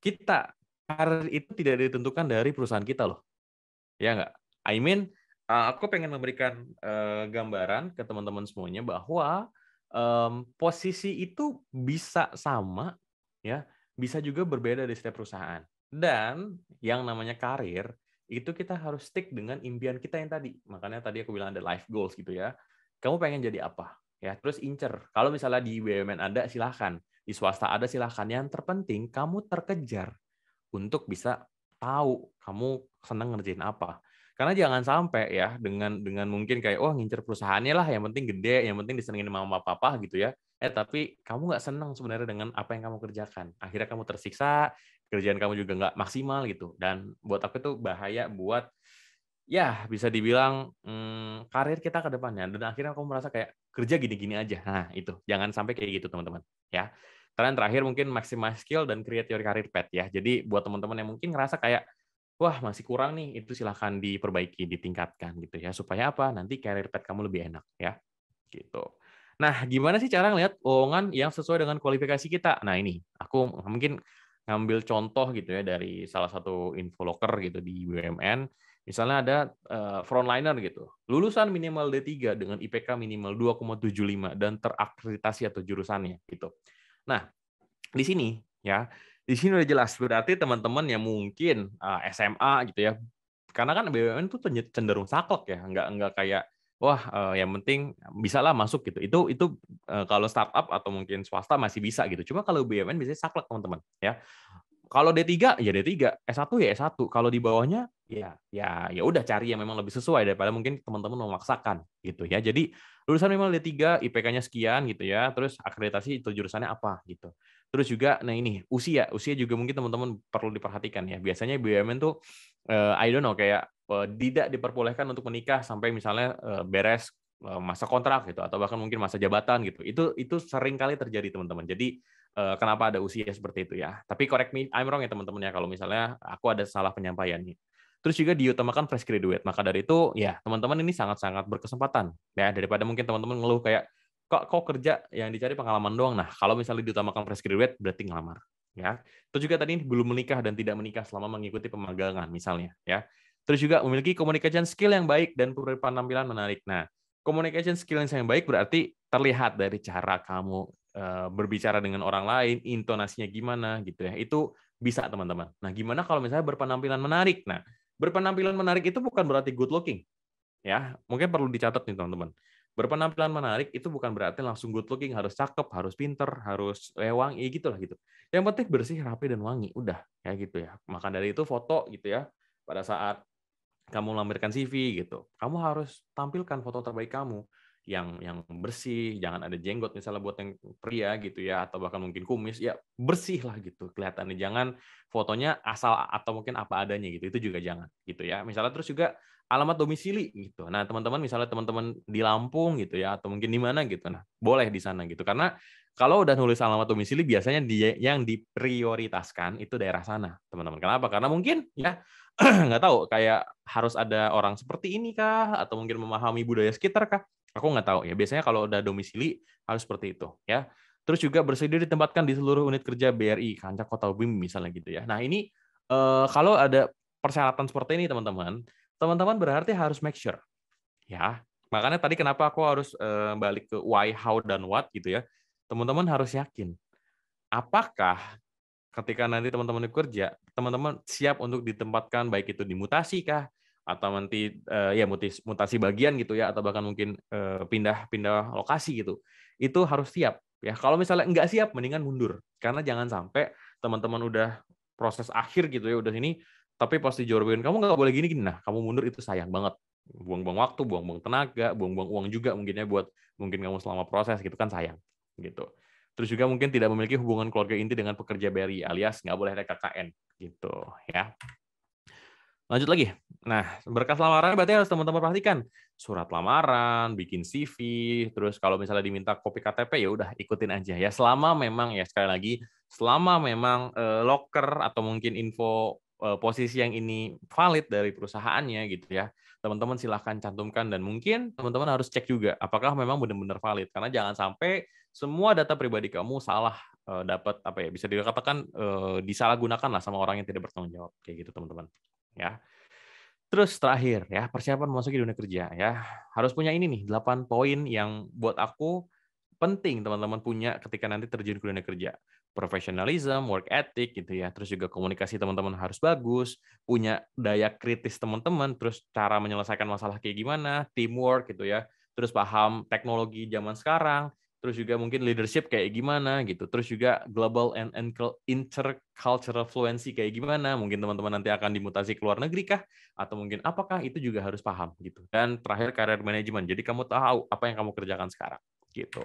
kita karir itu tidak ditentukan dari perusahaan kita loh ya nggak I mean Eh, aku pengen memberikan uh, gambaran ke teman-teman semuanya bahwa um, posisi itu bisa sama, ya, bisa juga berbeda di setiap perusahaan. Dan yang namanya karir itu kita harus stick dengan impian kita yang tadi. Makanya tadi aku bilang ada life goals gitu ya. Kamu pengen jadi apa? Ya, terus incer. Kalau misalnya di BUMN ada silahkan, di swasta ada silahkan. Yang terpenting kamu terkejar untuk bisa tahu kamu senang ngerjain apa. Karena jangan sampai ya dengan dengan mungkin kayak oh ngincer perusahaannya lah yang penting gede, yang penting disenengin mama papa gitu ya. Eh tapi kamu nggak senang sebenarnya dengan apa yang kamu kerjakan. Akhirnya kamu tersiksa, kerjaan kamu juga nggak maksimal gitu. Dan buat aku itu bahaya buat ya bisa dibilang hmm, karir kita ke depannya dan akhirnya aku merasa kayak kerja gini-gini aja nah itu jangan sampai kayak gitu teman-teman ya kalian terakhir mungkin maximize skill dan create your career path ya jadi buat teman-teman yang mungkin ngerasa kayak wah masih kurang nih, itu silahkan diperbaiki, ditingkatkan gitu ya. Supaya apa? Nanti career path kamu lebih enak ya. Gitu. Nah, gimana sih cara ngelihat lowongan yang sesuai dengan kualifikasi kita? Nah, ini aku mungkin ngambil contoh gitu ya dari salah satu info loker gitu di BUMN. Misalnya ada eh, frontliner gitu, lulusan minimal D3 dengan IPK minimal 2,75 dan terakreditasi atau jurusannya gitu. Nah, di sini ya di sini udah jelas berarti teman-teman yang mungkin uh, eh, SMA gitu ya karena kan BUMN tuh cenderung saklek ya nggak nggak kayak wah uh, yang penting bisa lah masuk gitu itu itu uh, kalau startup atau mungkin swasta masih bisa gitu cuma kalau BUMN biasanya saklek teman-teman ya kalau D3 ya D3, S1 ya S1. Kalau di bawahnya ya ya ya udah cari yang memang lebih sesuai daripada mungkin teman-teman memaksakan gitu ya. Jadi lulusan minimal D3, IPK-nya sekian gitu ya, terus akreditasi itu jurusannya apa gitu. Terus juga, nah ini usia, ya, usia juga mungkin teman-teman perlu diperhatikan ya. Biasanya BUMN tuh, uh, I don't know, kayak uh, tidak diperbolehkan untuk menikah sampai misalnya uh, beres masa kontrak gitu, atau bahkan mungkin masa jabatan gitu. Itu itu sering kali terjadi teman-teman. Jadi uh, kenapa ada usia seperti itu ya? Tapi correct me, I'm wrong ya teman-teman ya kalau misalnya aku ada salah penyampaian nih. Terus juga diutamakan fresh graduate. Maka dari itu, ya teman-teman ini sangat-sangat berkesempatan. Ya, daripada mungkin teman-teman ngeluh kayak, kok kok kerja yang dicari pengalaman doang. Nah, kalau misalnya diutamakan fresh graduate, berarti ngelamar. Ya. Terus juga tadi belum menikah dan tidak menikah selama mengikuti pemagangan misalnya. Ya. Terus juga memiliki communication skill yang baik dan penampilan menarik. Nah, communication skill yang baik berarti terlihat dari cara kamu eh, berbicara dengan orang lain, intonasinya gimana gitu ya. Itu bisa teman-teman. Nah, gimana kalau misalnya berpenampilan menarik? Nah, Berpenampilan menarik itu bukan berarti good looking. Ya, mungkin perlu dicatat nih teman-teman. Berpenampilan menarik itu bukan berarti langsung good looking, harus cakep, harus pinter, harus ya gitu lah gitu. Yang penting bersih, rapi dan wangi, udah ya gitu ya. Maka dari itu foto gitu ya. Pada saat kamu melampirkan CV gitu, kamu harus tampilkan foto terbaik kamu yang yang bersih, jangan ada jenggot misalnya buat yang pria gitu ya atau bahkan mungkin kumis ya bersih lah gitu kelihatannya jangan fotonya asal atau mungkin apa adanya gitu itu juga jangan gitu ya misalnya terus juga alamat domisili gitu nah teman-teman misalnya teman-teman di Lampung gitu ya atau mungkin di mana gitu nah boleh di sana gitu karena kalau udah nulis alamat domisili biasanya dia yang diprioritaskan itu daerah sana teman-teman kenapa karena mungkin ya nggak tahu kayak harus ada orang seperti ini kah atau mungkin memahami budaya sekitar kah Aku nggak tahu ya. Biasanya kalau udah domisili harus seperti itu ya. Terus juga bersedia ditempatkan di seluruh unit kerja BRI, Kancak Kota Bim misalnya gitu ya. Nah ini eh, kalau ada persyaratan seperti ini teman-teman, teman-teman berarti harus make sure ya. Makanya tadi kenapa aku harus eh, balik ke why, how, dan what gitu ya. Teman-teman harus yakin apakah ketika nanti teman-teman kerja, teman-teman siap untuk ditempatkan baik itu di kah, atau nanti uh, ya mutasi, mutasi bagian gitu ya atau bahkan mungkin pindah-pindah eh, uh, lokasi gitu itu harus siap ya kalau misalnya nggak siap mendingan mundur karena jangan sampai teman-teman udah proses akhir gitu ya udah ini tapi pasti dijorbekin kamu nggak boleh gini gini nah kamu mundur itu sayang banget buang-buang waktu buang-buang tenaga buang-buang uang juga mungkinnya buat mungkin kamu selama proses gitu kan sayang gitu terus juga mungkin tidak memiliki hubungan keluarga inti dengan pekerja BRI alias nggak boleh ada KKN gitu ya Lanjut lagi. Nah, berkas lamaran berarti harus teman-teman perhatikan. Surat lamaran, bikin CV, terus kalau misalnya diminta kopi KTP ya udah ikutin aja ya. Selama memang ya sekali lagi, selama memang eh, locker atau mungkin info eh, posisi yang ini valid dari perusahaannya gitu ya. Teman-teman silahkan cantumkan dan mungkin teman-teman harus cek juga apakah memang benar-benar valid karena jangan sampai semua data pribadi kamu salah eh, dapat apa ya bisa dikatakan eh, disalahgunakan lah sama orang yang tidak bertanggung jawab kayak gitu teman-teman ya. Terus terakhir ya, persiapan memasuki dunia kerja ya. Harus punya ini nih 8 poin yang buat aku penting teman-teman punya ketika nanti terjun ke dunia kerja. Professionalism, work ethic gitu ya. Terus juga komunikasi teman-teman harus bagus, punya daya kritis teman-teman, terus cara menyelesaikan masalah kayak gimana, teamwork gitu ya. Terus paham teknologi zaman sekarang, terus juga mungkin leadership kayak gimana gitu, terus juga global and intercultural fluency kayak gimana, mungkin teman-teman nanti akan dimutasi ke luar negeri kah, atau mungkin apakah itu juga harus paham gitu. Dan terakhir career management jadi kamu tahu apa yang kamu kerjakan sekarang gitu.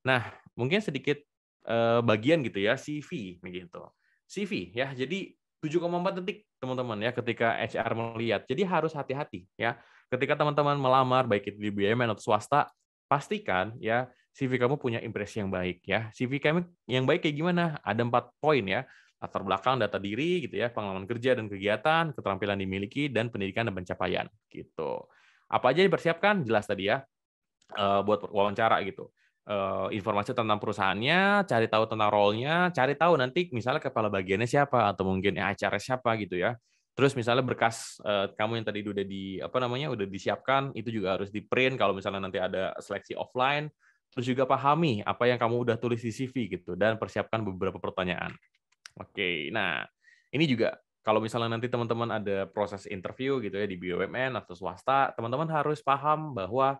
Nah mungkin sedikit uh, bagian gitu ya CV begitu CV ya. Jadi 7,4 detik teman-teman ya ketika HR melihat. Jadi harus hati-hati ya. Ketika teman-teman melamar baik itu di BUMN atau swasta, pastikan ya CV kamu punya impresi yang baik ya. CV kamu yang baik kayak gimana? Ada empat poin ya. Latar belakang, data diri gitu ya, pengalaman kerja dan kegiatan, keterampilan dimiliki dan pendidikan dan pencapaian gitu. Apa aja yang dipersiapkan? Jelas tadi ya. Eh, buat wawancara gitu. Eh, informasi tentang perusahaannya, cari tahu tentang role-nya, cari tahu nanti misalnya kepala bagiannya siapa atau mungkin HR siapa gitu ya. Terus misalnya berkas uh, kamu yang tadi udah di apa namanya udah disiapkan itu juga harus di print kalau misalnya nanti ada seleksi offline terus juga pahami apa yang kamu udah tulis di CV gitu dan persiapkan beberapa pertanyaan. Oke, nah ini juga kalau misalnya nanti teman-teman ada proses interview gitu ya di BUMN atau swasta, teman-teman harus paham bahwa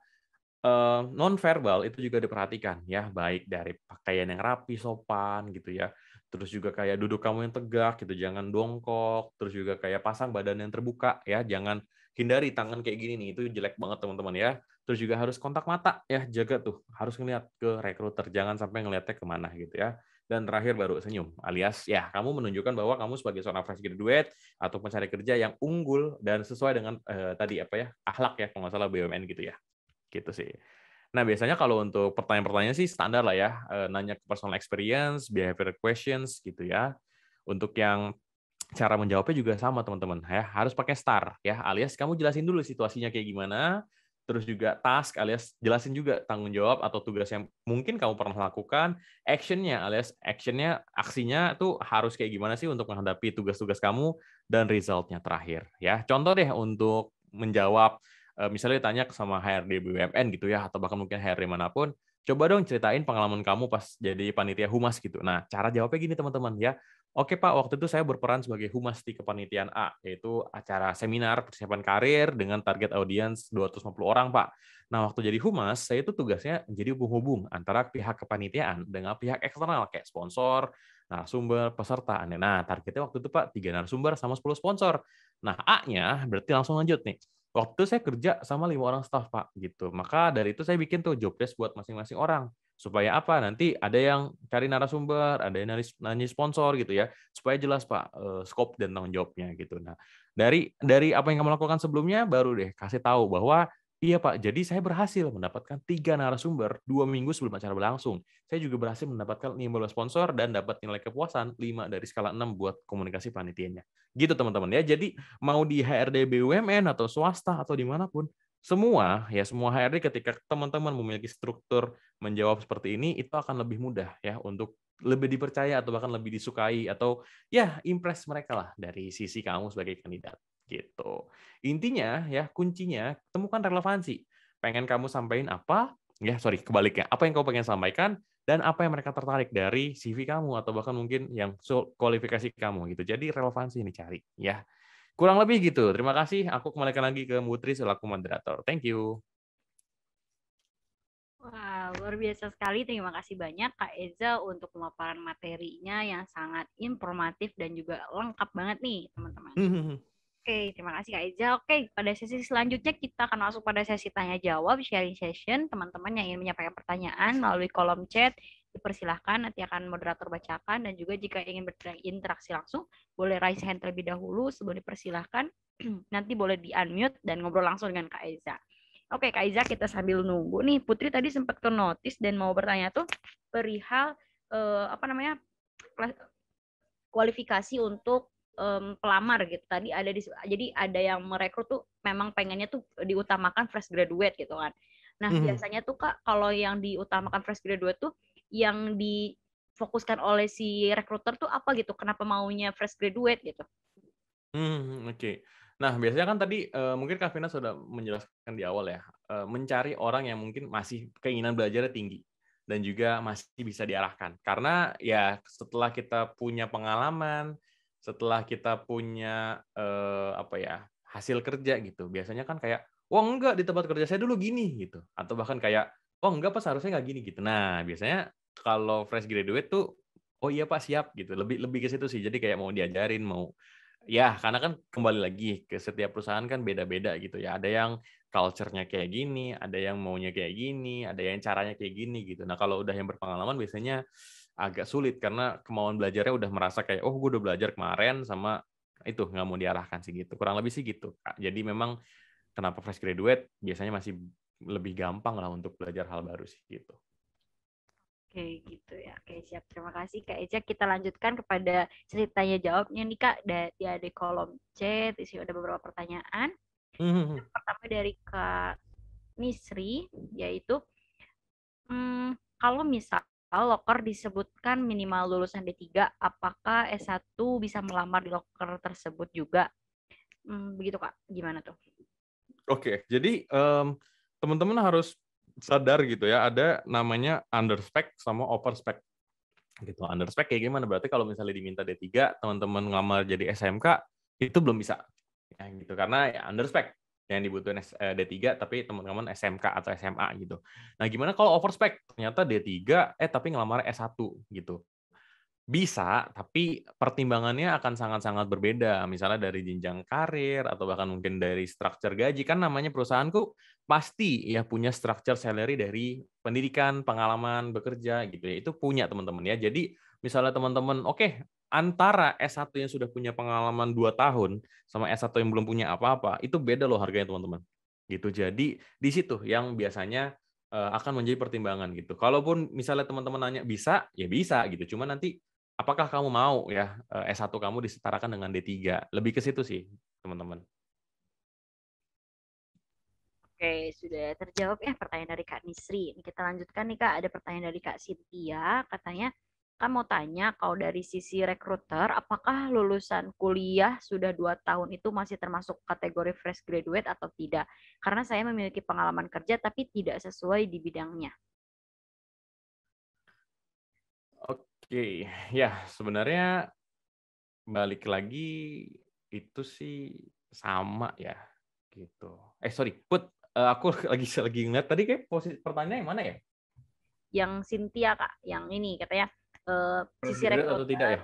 uh, non-verbal itu juga diperhatikan ya, baik dari pakaian yang rapi, sopan gitu ya, terus juga kayak duduk kamu yang tegak gitu, jangan dongkok, terus juga kayak pasang badan yang terbuka ya, jangan hindari tangan kayak gini nih, itu jelek banget teman-teman ya terus juga harus kontak mata ya jaga tuh harus ngeliat ke rekruter jangan sampai ngeliatnya kemana gitu ya dan terakhir baru senyum alias ya kamu menunjukkan bahwa kamu sebagai seorang fresh graduate atau pencari kerja yang unggul dan sesuai dengan eh, tadi apa ya akhlak ya kalau nggak salah BUMN gitu ya gitu sih nah biasanya kalau untuk pertanyaan-pertanyaan sih standar lah ya eh, nanya ke personal experience behavior questions gitu ya untuk yang cara menjawabnya juga sama teman-teman ya harus pakai star ya alias kamu jelasin dulu situasinya kayak gimana terus juga task alias jelasin juga tanggung jawab atau tugas yang mungkin kamu pernah lakukan, actionnya alias actionnya, aksinya tuh harus kayak gimana sih untuk menghadapi tugas-tugas kamu dan resultnya terakhir ya. Contoh deh untuk menjawab eh, misalnya ditanya sama HRD BUMN gitu ya atau bahkan mungkin HRD manapun, coba dong ceritain pengalaman kamu pas jadi panitia humas gitu. Nah, cara jawabnya gini teman-teman ya. Oke Pak, waktu itu saya berperan sebagai humas di kepanitiaan A, yaitu acara seminar persiapan karir dengan target audiens 250 orang Pak. Nah waktu jadi humas, saya itu tugasnya menjadi hubung-hubung antara pihak kepanitiaan dengan pihak eksternal kayak sponsor, sumber peserta. Nah targetnya waktu itu Pak, 3 narasumber sama 10 sponsor. Nah A-nya berarti langsung lanjut nih. Waktu itu saya kerja sama lima orang staff Pak gitu. Maka dari itu saya bikin tuh job desk buat masing-masing orang supaya apa nanti ada yang cari narasumber ada yang nanya sponsor gitu ya supaya jelas pak skop eh, scope dan tanggung jawabnya gitu nah dari dari apa yang kamu lakukan sebelumnya baru deh kasih tahu bahwa Iya Pak, jadi saya berhasil mendapatkan tiga narasumber dua minggu sebelum acara berlangsung. Saya juga berhasil mendapatkan 15 sponsor dan dapat nilai kepuasan 5 dari skala 6 buat komunikasi panitianya. Gitu teman-teman ya. Jadi mau di HRD BUMN atau swasta atau dimanapun, semua ya semua HRD ketika teman-teman memiliki struktur menjawab seperti ini itu akan lebih mudah ya untuk lebih dipercaya atau bahkan lebih disukai atau ya impress mereka lah dari sisi kamu sebagai kandidat gitu. Intinya ya kuncinya temukan relevansi. Pengen kamu sampaikan apa? Ya sorry kebaliknya. Apa yang kamu pengen sampaikan dan apa yang mereka tertarik dari CV kamu atau bahkan mungkin yang kualifikasi kamu gitu. Jadi relevansi ini cari ya. Kurang lebih gitu. Terima kasih. Aku kembalikan lagi ke Mutri selaku moderator. Thank you. wow, luar biasa sekali. Terima kasih banyak Kak Eza untuk pemaparan materinya yang sangat informatif dan juga lengkap banget nih, teman-teman. Hmm, hmm, hmm. Oke, terima kasih Kak Eza. Oke, pada sesi selanjutnya kita akan masuk pada sesi tanya jawab sharing session. Teman-teman yang ingin menyampaikan pertanyaan melalui kolom chat dipersilahkan nanti akan moderator bacakan dan juga jika ingin berinteraksi langsung boleh raise hand terlebih dahulu sebelum dipersilahkan nanti boleh di unmute dan ngobrol langsung dengan Kak Aiza. Oke Kak Aiza kita sambil nunggu nih Putri tadi sempat ke notice dan mau bertanya tuh perihal eh, apa namanya kualifikasi untuk um, pelamar gitu tadi ada di jadi ada yang merekrut tuh memang pengennya tuh diutamakan fresh graduate gitu kan nah mm -hmm. biasanya tuh kak kalau yang diutamakan fresh graduate tuh yang difokuskan oleh si rekruter tuh apa gitu? Kenapa maunya fresh graduate gitu? Hmm, hmm, hmm oke. Okay. Nah, biasanya kan tadi uh, mungkin Kak Vina sudah menjelaskan di awal ya, uh, mencari orang yang mungkin masih keinginan belajarnya tinggi dan juga masih bisa diarahkan. Karena ya setelah kita punya pengalaman, setelah kita punya eh, apa ya hasil kerja gitu, biasanya kan kayak, wah enggak di tempat kerja saya dulu gini gitu, atau bahkan kayak oh enggak pas harusnya nggak gini gitu nah biasanya kalau fresh graduate tuh oh iya pak siap gitu lebih lebih ke situ sih jadi kayak mau diajarin mau ya karena kan kembali lagi ke setiap perusahaan kan beda-beda gitu ya ada yang culture-nya kayak gini ada yang maunya kayak gini ada yang caranya kayak gini gitu nah kalau udah yang berpengalaman biasanya agak sulit karena kemauan belajarnya udah merasa kayak oh gue udah belajar kemarin sama itu nggak mau diarahkan sih gitu kurang lebih sih gitu jadi memang kenapa fresh graduate biasanya masih lebih gampang lah untuk belajar hal baru sih gitu. Oke gitu ya. Oke siap. Terima kasih Kak Eja. Kita lanjutkan kepada ceritanya jawabnya nih Kak Ya di kolom chat Di sini ada beberapa pertanyaan. Hmm. pertama dari Kak Misri yaitu hmm, kalau misal loker disebutkan minimal lulusan D3, apakah S1 bisa melamar di loker tersebut juga? Hmm, begitu Kak. Gimana tuh? Oke, jadi um, teman-teman harus sadar gitu ya ada namanya under spec sama over spec. gitu Under spec kayak gimana berarti kalau misalnya diminta D3 teman-teman ngelamar jadi SMK itu belum bisa ya gitu karena ya under spec yang dibutuhin eh, D3 tapi teman-teman SMK atau SMA gitu. Nah, gimana kalau over spec? Ternyata D3 eh tapi ngelamar S1 gitu. Bisa, tapi pertimbangannya akan sangat-sangat berbeda. Misalnya dari jenjang karir atau bahkan mungkin dari struktur gaji. Kan namanya perusahaanku pasti ya punya struktur salary dari pendidikan, pengalaman, bekerja gitu ya. Itu punya teman-teman ya. Jadi misalnya teman-teman, oke okay, antara S1 yang sudah punya pengalaman 2 tahun sama S1 yang belum punya apa-apa, itu beda loh harganya teman-teman. Gitu. Jadi di situ yang biasanya eh, akan menjadi pertimbangan gitu. Kalaupun misalnya teman-teman nanya bisa, ya bisa gitu. Cuma nanti apakah kamu mau ya eh, S1 kamu disetarakan dengan D3? Lebih ke situ sih, teman-teman. Oke, sudah terjawab ya pertanyaan dari Kak Nisri. kita lanjutkan nih Kak, ada pertanyaan dari Kak Sintia. katanya Kak mau tanya kalau dari sisi rekruter, apakah lulusan kuliah sudah dua tahun itu masih termasuk kategori fresh graduate atau tidak? Karena saya memiliki pengalaman kerja tapi tidak sesuai di bidangnya. Oke, ya sebenarnya balik lagi itu sih sama ya gitu. Eh sorry, put eh, aku lagi lagi ngeliat tadi kayak posisi pertanyaan yang mana ya? Yang Cynthia kak, yang ini katanya uh, sisi rektor atau tidak ya?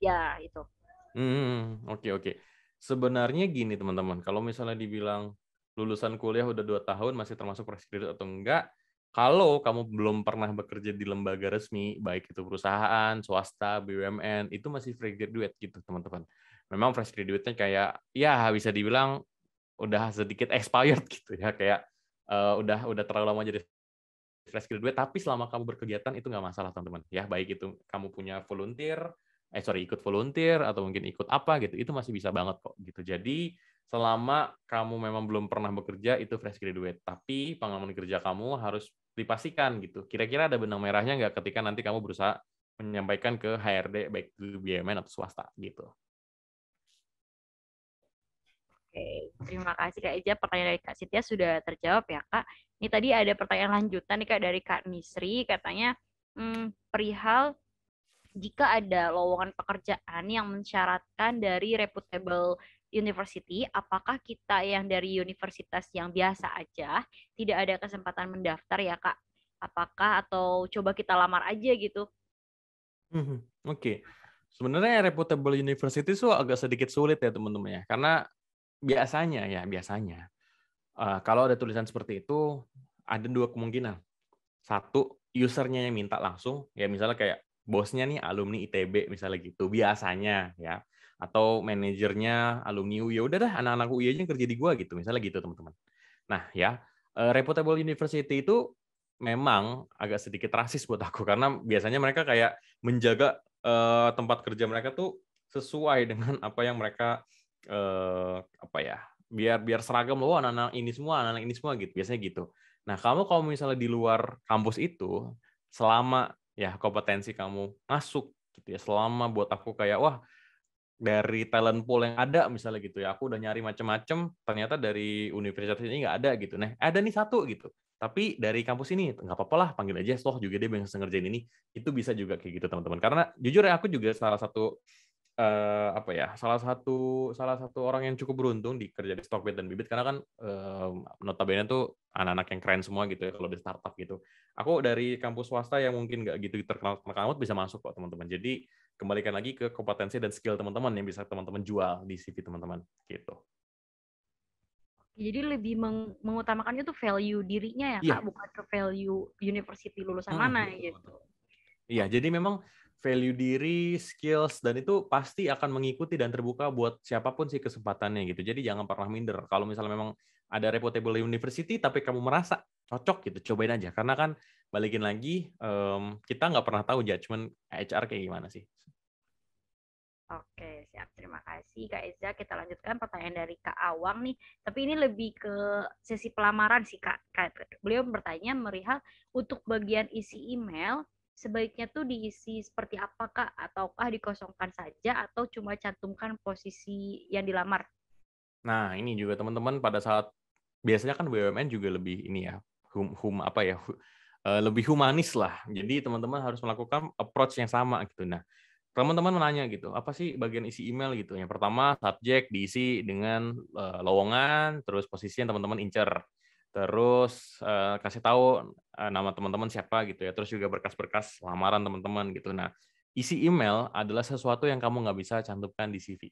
Ya itu. Hmm, oke okay, oke. Okay. Sebenarnya gini teman-teman, kalau misalnya dibilang lulusan kuliah udah dua tahun masih termasuk fresh graduate atau enggak, kalau kamu belum pernah bekerja di lembaga resmi, baik itu perusahaan, swasta, BUMN, itu masih fresh graduate gitu, teman-teman. Memang fresh graduate-nya kayak ya bisa dibilang udah sedikit expired gitu ya, kayak uh, udah udah terlalu lama jadi fresh graduate, tapi selama kamu berkegiatan itu nggak masalah, teman-teman. Ya, baik itu kamu punya volunteer, eh sorry ikut volunteer atau mungkin ikut apa gitu itu masih bisa banget kok gitu jadi selama kamu memang belum pernah bekerja itu fresh graduate tapi pengalaman kerja kamu harus dipastikan gitu. Kira-kira ada benang merahnya nggak ketika nanti kamu berusaha menyampaikan ke HRD baik itu BUMN atau swasta gitu. Oke, terima kasih Kak Eja. Pertanyaan dari Kak Sitya sudah terjawab ya Kak. Ini tadi ada pertanyaan lanjutan nih Kak dari Kak Nisri, katanya hmm, perihal jika ada lowongan pekerjaan yang mensyaratkan dari reputable university, apakah kita yang dari universitas yang biasa aja tidak ada kesempatan mendaftar ya kak? Apakah atau coba kita lamar aja gitu? Hmm, Oke, okay. sebenarnya reputable university itu agak sedikit sulit ya teman-teman ya, karena biasanya ya biasanya uh, kalau ada tulisan seperti itu ada dua kemungkinan. Satu usernya yang minta langsung, ya misalnya kayak bosnya nih alumni ITB misalnya gitu biasanya ya atau manajernya alumni UI ya udah dah anak-anak UI aja yang kerja di gua gitu misalnya gitu teman-teman nah ya eh, reputable university itu memang agak sedikit rasis buat aku karena biasanya mereka kayak menjaga uh, tempat kerja mereka tuh sesuai dengan apa yang mereka uh, apa ya biar biar seragam loh anak-anak ini semua anak-anak ini semua gitu biasanya gitu nah kamu kalau misalnya di luar kampus itu selama ya kompetensi kamu masuk gitu ya selama buat aku kayak wah dari talent pool yang ada misalnya gitu ya aku udah nyari macam-macam ternyata dari universitas ini nggak ada gitu nah ada nih satu gitu tapi dari kampus ini nggak apa-apa lah panggil aja toh juga dia bisa ngerjain ini itu bisa juga kayak gitu teman-teman karena jujur ya aku juga salah satu eh, apa ya salah satu salah satu orang yang cukup beruntung di kerja di Stockbit dan Bibit karena kan eh, notabene tuh anak-anak yang keren semua gitu ya kalau di startup gitu aku dari kampus swasta yang mungkin nggak gitu terkenal terkenal bisa masuk kok teman-teman jadi kembalikan lagi ke kompetensi dan skill teman-teman yang bisa teman-teman jual di CV teman-teman gitu. Jadi lebih meng mengutamakannya tuh value dirinya ya, yeah. Kak, bukan ke value university lulusan hmm. mana gitu. Iya, jadi memang value diri, skills, dan itu pasti akan mengikuti dan terbuka buat siapapun sih kesempatannya gitu. Jadi jangan pernah minder. Kalau misalnya memang ada reputable university, tapi kamu merasa cocok gitu, cobain aja. Karena kan balikin lagi, um, kita nggak pernah tahu judgement HR kayak gimana sih. Oke, siap. Terima kasih Kak Eza. Kita lanjutkan pertanyaan dari Kak Awang nih. Tapi ini lebih ke sesi pelamaran sih Kak. Kak, Beliau bertanya, Merihal, untuk bagian isi email, sebaiknya tuh diisi seperti apa Kak? Ataukah dikosongkan saja atau cuma cantumkan posisi yang dilamar? Nah, ini juga teman-teman pada saat biasanya kan BUMN juga lebih ini ya, hum, hum apa ya, eh, lebih humanis lah. Jadi teman-teman harus melakukan approach yang sama gitu. Nah, teman-teman menanya gitu, apa sih bagian isi email gitu? Yang pertama, subjek diisi dengan uh, lowongan, terus posisi yang teman-teman incer. Terus uh, kasih tahu uh, nama teman-teman siapa gitu ya. Terus juga berkas-berkas lamaran teman-teman gitu. Nah, isi email adalah sesuatu yang kamu nggak bisa cantumkan di CV.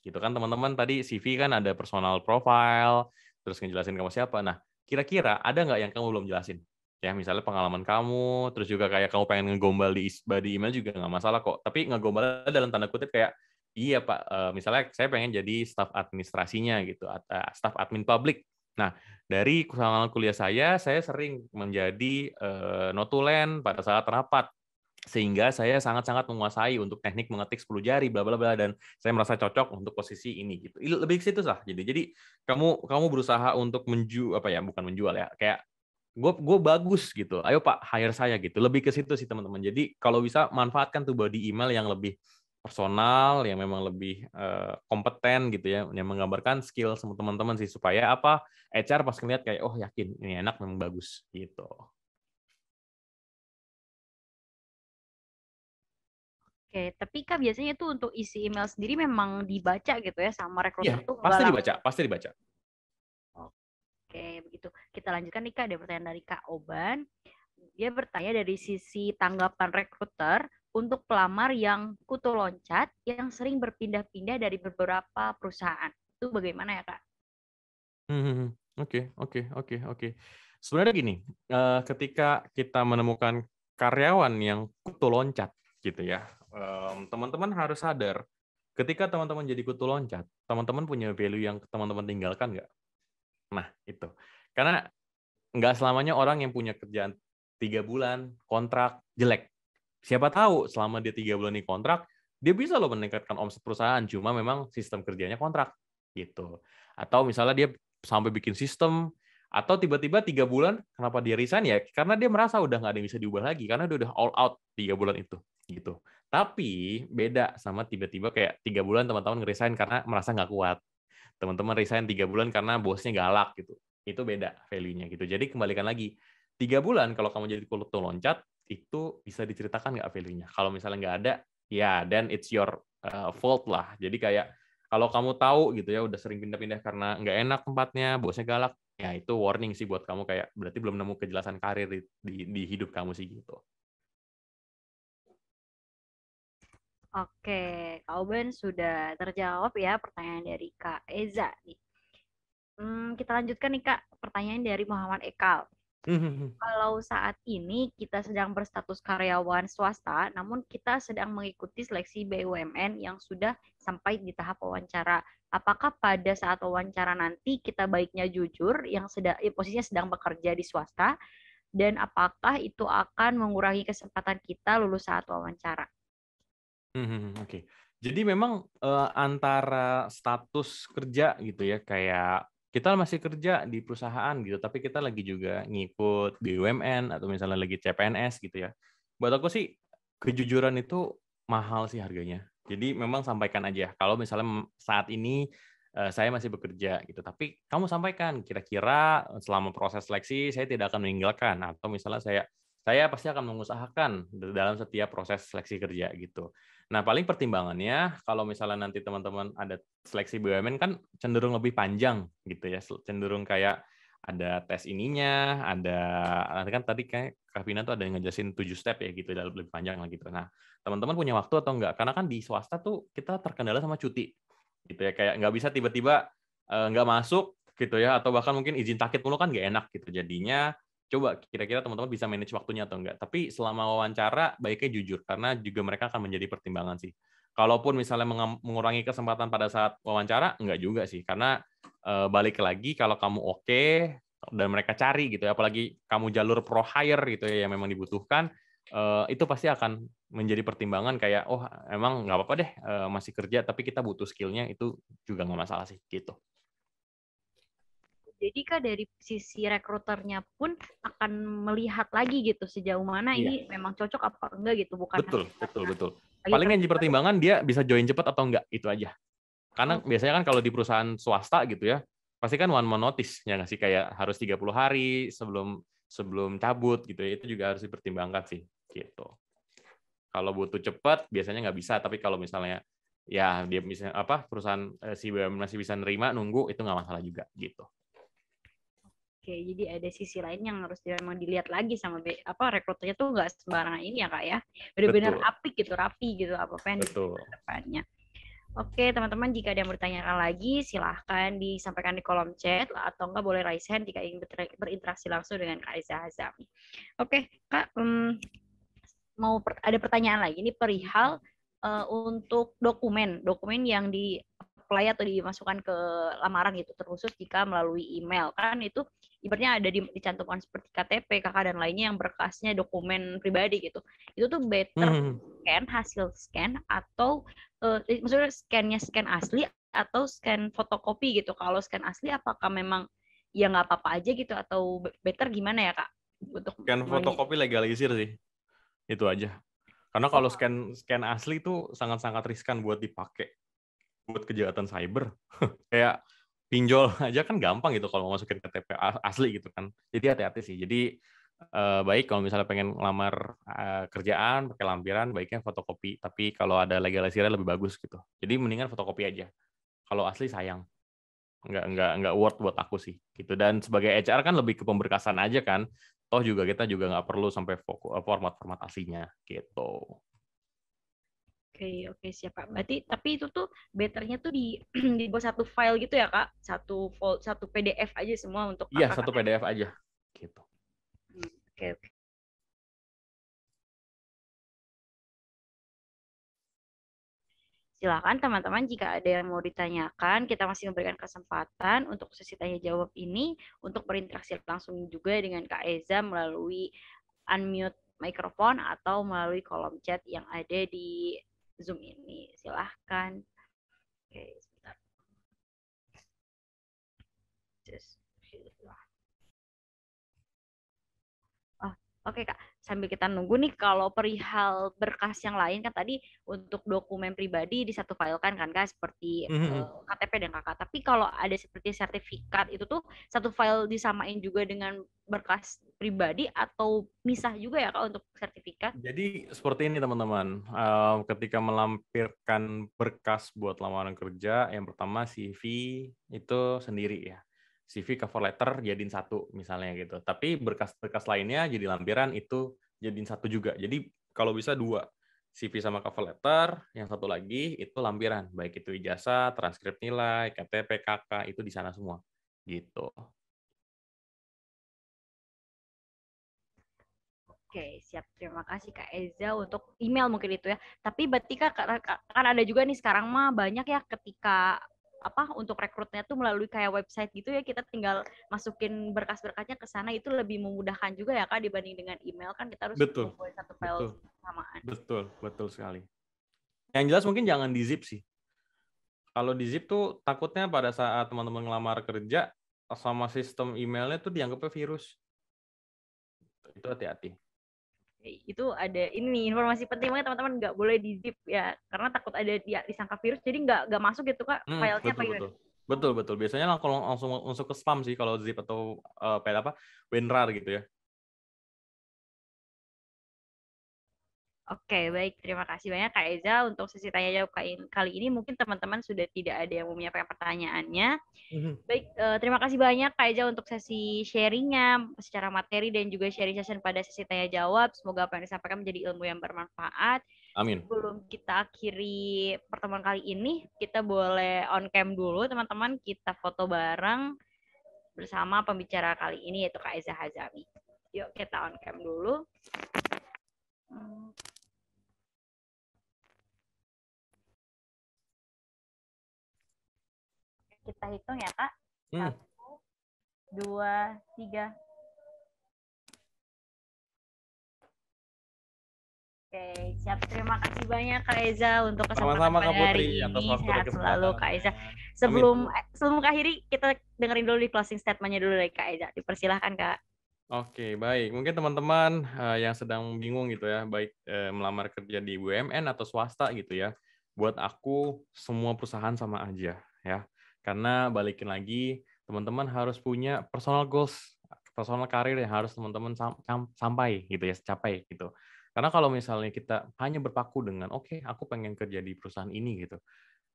Gitu kan teman-teman tadi CV kan ada personal profile, terus ngejelasin kamu siapa. Nah, kira-kira ada nggak yang kamu belum jelasin? ya misalnya pengalaman kamu terus juga kayak kamu pengen ngegombal di body email juga nggak masalah kok tapi ngegombalnya dalam tanda kutip kayak iya pak eh, misalnya saya pengen jadi staff administrasinya gitu eh, staff admin publik nah dari kesalahan kuliah saya saya sering menjadi eh, notulen pada saat rapat sehingga saya sangat-sangat menguasai untuk teknik mengetik 10 jari bla bla bla dan saya merasa cocok untuk posisi ini gitu lebih ke situ lah jadi jadi kamu kamu berusaha untuk menju apa ya bukan menjual ya kayak gue gue bagus gitu ayo pak hire saya gitu lebih ke situ sih teman-teman jadi kalau bisa manfaatkan tuh body email yang lebih personal yang memang lebih uh, kompeten gitu ya yang menggambarkan skill semua teman-teman sih supaya apa HR pas ngeliat kayak oh yakin ini enak memang bagus gitu Oke, tapi kan biasanya tuh untuk isi email sendiri memang dibaca gitu ya sama iya, rekruter ya, tuh? Pasti dibaca, pasti dibaca. Oke, begitu. Kita lanjutkan nih Kak, ada pertanyaan dari Kak Oban. Dia bertanya dari sisi tanggapan rekruter untuk pelamar yang kutu loncat yang sering berpindah-pindah dari beberapa perusahaan. Itu bagaimana ya, Kak? Hmm, hmm, hmm. oke, oke, oke, oke. Sebenarnya gini, uh, ketika kita menemukan karyawan yang kutu loncat gitu ya, teman teman-teman harus sadar ketika teman-teman jadi kutu loncat, teman-teman punya value yang teman-teman tinggalkan nggak? Nah, itu. Karena nggak selamanya orang yang punya kerjaan tiga bulan, kontrak, jelek. Siapa tahu selama dia tiga bulan ini kontrak, dia bisa loh meningkatkan omset perusahaan, cuma memang sistem kerjanya kontrak gitu. Atau misalnya dia sampai bikin sistem, atau tiba-tiba tiga bulan kenapa dia resign ya karena dia merasa udah nggak ada yang bisa diubah lagi karena dia udah all out tiga bulan itu gitu tapi beda sama tiba-tiba kayak tiga bulan teman-teman ngeresign karena merasa nggak kuat teman-teman resign tiga bulan karena bosnya galak gitu itu beda value-nya gitu jadi kembalikan lagi tiga bulan kalau kamu jadi kulit loncat itu bisa diceritakan nggak value-nya kalau misalnya nggak ada ya then it's your uh, fault lah jadi kayak kalau kamu tahu gitu ya udah sering pindah-pindah karena nggak enak tempatnya bosnya galak ya itu warning sih buat kamu kayak berarti belum nemu kejelasan karir di, di, di hidup kamu sih gitu Oke, Kak Uben sudah terjawab ya pertanyaan dari Kak Eza nih. Hmm, kita lanjutkan nih Kak, pertanyaan dari Muhammad Ekal. Hmm, hmm, hmm. Kalau saat ini kita sedang berstatus karyawan swasta, namun kita sedang mengikuti seleksi BUMN yang sudah sampai di tahap wawancara. Apakah pada saat wawancara nanti kita baiknya jujur yang sedang ya, eh, posisinya sedang bekerja di swasta dan apakah itu akan mengurangi kesempatan kita lulus saat wawancara? Hmm, hmm, hmm, Oke. Okay. Jadi memang eh, antara status kerja gitu ya, kayak kita masih kerja di perusahaan gitu, tapi kita lagi juga ngikut BUMN atau misalnya lagi CPNS gitu ya. Buat aku sih kejujuran itu mahal sih harganya. Jadi memang sampaikan aja kalau misalnya saat ini eh, saya masih bekerja gitu, tapi kamu sampaikan kira-kira selama proses seleksi saya tidak akan meninggalkan atau misalnya saya saya pasti akan mengusahakan dalam setiap proses seleksi kerja gitu. Nah, paling pertimbangannya kalau misalnya nanti teman-teman ada seleksi BUMN kan cenderung lebih panjang gitu ya, cenderung kayak ada tes ininya, ada nanti kan tadi kayak Kavina tuh ada yang ngejelasin tujuh step ya gitu, lebih panjang lah gitu. Nah, teman-teman punya waktu atau enggak? Karena kan di swasta tuh kita terkendala sama cuti gitu ya, kayak nggak bisa tiba-tiba -tiba, eh, nggak masuk gitu ya, atau bahkan mungkin izin takit mulu kan nggak enak gitu jadinya coba kira-kira teman-teman bisa manage waktunya atau enggak. Tapi selama wawancara baiknya jujur karena juga mereka akan menjadi pertimbangan sih. Kalaupun misalnya mengurangi kesempatan pada saat wawancara, enggak juga sih. Karena e, balik lagi kalau kamu oke okay, dan mereka cari gitu ya, apalagi kamu jalur pro hire gitu ya yang memang dibutuhkan, e, itu pasti akan menjadi pertimbangan kayak oh emang nggak apa-apa deh e, masih kerja tapi kita butuh skillnya itu juga nggak masalah sih gitu. Jadi kak dari sisi rekruternya pun akan melihat lagi gitu sejauh mana iya. ini memang cocok apa enggak gitu bukan betul betul ya. betul. Paling yang dipertimbangkan dia bisa join cepat atau enggak itu aja. Karena hmm. biasanya kan kalau di perusahaan swasta gitu ya pasti kan one month notice ya nggak sih kayak harus 30 hari sebelum sebelum cabut gitu ya itu juga harus dipertimbangkan sih gitu. Kalau butuh cepat biasanya nggak bisa tapi kalau misalnya ya dia misalnya apa perusahaan eh, si BUMN masih bisa nerima nunggu itu nggak masalah juga gitu. Oke, jadi ada sisi lain yang harus memang dilihat lagi sama B, apa rekruternya tuh nggak sembarangan ini ya kak ya, benar-benar apik gitu, rapi gitu apa di depannya. Oke teman-teman jika ada yang bertanya lagi silahkan disampaikan di kolom chat atau enggak boleh raise hand jika ingin berinteraksi langsung dengan Kak Aisyah Hazam. Oke kak um, mau per ada pertanyaan lagi ini perihal uh, untuk dokumen dokumen yang di apply atau dimasukkan ke lamaran gitu terkhusus jika melalui email kan itu ibaratnya ada di dicantumkan seperti KTP, KK dan lainnya yang berkasnya dokumen pribadi gitu. Itu tuh better hmm. hmm, hmm. scan hasil scan atau uh, maksudnya scannya scan asli atau scan fotokopi gitu. Kalau scan asli apakah memang ya nggak apa-apa aja gitu atau better gimana ya kak? Untuk scan fotokopi legalisir sih itu aja. Karena kalau oh. scan scan asli itu sangat-sangat riskan buat dipakai buat kejahatan cyber kayak pinjol aja kan gampang gitu kalau mau masukin KTP asli gitu kan jadi hati-hati sih jadi eh, baik kalau misalnya pengen lamar eh, kerjaan pakai lampiran baiknya fotokopi tapi kalau ada legalisirnya lebih bagus gitu jadi mendingan fotokopi aja kalau asli sayang nggak nggak nggak worth buat aku sih gitu dan sebagai HR kan lebih ke pemberkasan aja kan toh juga kita juga nggak perlu sampai eh, format format aslinya gitu okay, oke okay, siap Berarti tapi itu tuh betternya tuh di dibuat satu file gitu ya kak, satu fold, satu PDF aja semua untuk. Iya satu satu ya? PDF aja, gitu. Oke hmm, oke. Okay. Silakan teman-teman jika ada yang mau ditanyakan, kita masih memberikan kesempatan untuk sesi tanya jawab ini untuk berinteraksi langsung juga dengan Kak Eza melalui unmute mikrofon atau melalui kolom chat yang ada di Zoom ini. Silahkan. Oke, sebentar. Just... Oh, oke okay, Kak sambil kita nunggu nih kalau perihal berkas yang lain kan tadi untuk dokumen pribadi di satu file kan kan kak seperti mm -hmm. Eh, KTP dan kakak tapi kalau ada seperti sertifikat itu tuh satu file disamain juga dengan berkas pribadi atau misah juga ya kak untuk sertifikat jadi seperti ini teman-teman uh, ketika melampirkan berkas buat lamaran kerja yang pertama CV itu sendiri ya CV cover letter jadiin satu misalnya gitu. Tapi berkas-berkas lainnya jadi lampiran itu jadiin satu juga. Jadi kalau bisa dua. CV sama cover letter, yang satu lagi itu lampiran, baik itu ijazah, transkrip nilai, KTP, KK, itu di sana semua. Gitu. Oke, siap. Terima kasih Kak Eza untuk email mungkin itu ya. Tapi berarti kak kan ada juga nih sekarang mah banyak ya ketika apa untuk rekrutnya tuh melalui kayak website gitu ya kita tinggal masukin berkas-berkasnya ke sana itu lebih memudahkan juga ya kak dibanding dengan email kan kita harus betul. satu file samaan. Betul, betul sekali. Yang jelas mungkin jangan di zip sih. Kalau di zip tuh takutnya pada saat teman-teman ngelamar kerja sama sistem emailnya tuh dianggapnya virus. Itu hati-hati itu ada ini informasi penting banget teman-teman nggak boleh di zip ya karena takut ada dia ya, disangka virus jadi nggak nggak masuk gitu kak hmm, filenya betul, apa betul. Gimana? betul betul biasanya kalau langsung masuk ke spam sih kalau zip atau uh, apa winrar gitu ya Oke, baik. Terima kasih banyak Kak Eza untuk sesi tanya jawab kali ini. Mungkin teman-teman sudah tidak ada yang menyampaikan pertanyaannya. Mhm. Baik, uh, terima kasih banyak Kak Eza untuk sesi sharingnya secara materi dan juga sharing session pada sesi tanya jawab. Semoga apa yang disampaikan menjadi ilmu yang bermanfaat. Amin. Sebelum kita akhiri pertemuan kali ini, kita boleh on cam dulu teman-teman. Kita foto bareng bersama pembicara kali ini yaitu Kak Eza Hazami. Yuk kita on cam dulu. Mm. kita hitung ya kak hmm. satu dua tiga Oke, siap. Terima kasih banyak Kak Eza untuk kesempatan Sama-sama, pada Kak Putri, hari ini. Sehat selalu Kak Eza. Sebelum Amin. sebelum akhiri, kita dengerin dulu di closing statementnya dulu dari Kak Eza. Dipersilahkan Kak. Oke, baik. Mungkin teman-teman uh, yang sedang bingung gitu ya, baik uh, melamar kerja di BUMN atau swasta gitu ya. Buat aku, semua perusahaan sama aja ya. Karena balikin lagi, teman-teman harus punya personal goals, personal karir yang harus teman-teman sampai gitu ya, capai gitu. Karena kalau misalnya kita hanya berpaku dengan oke, okay, aku pengen kerja di perusahaan ini gitu.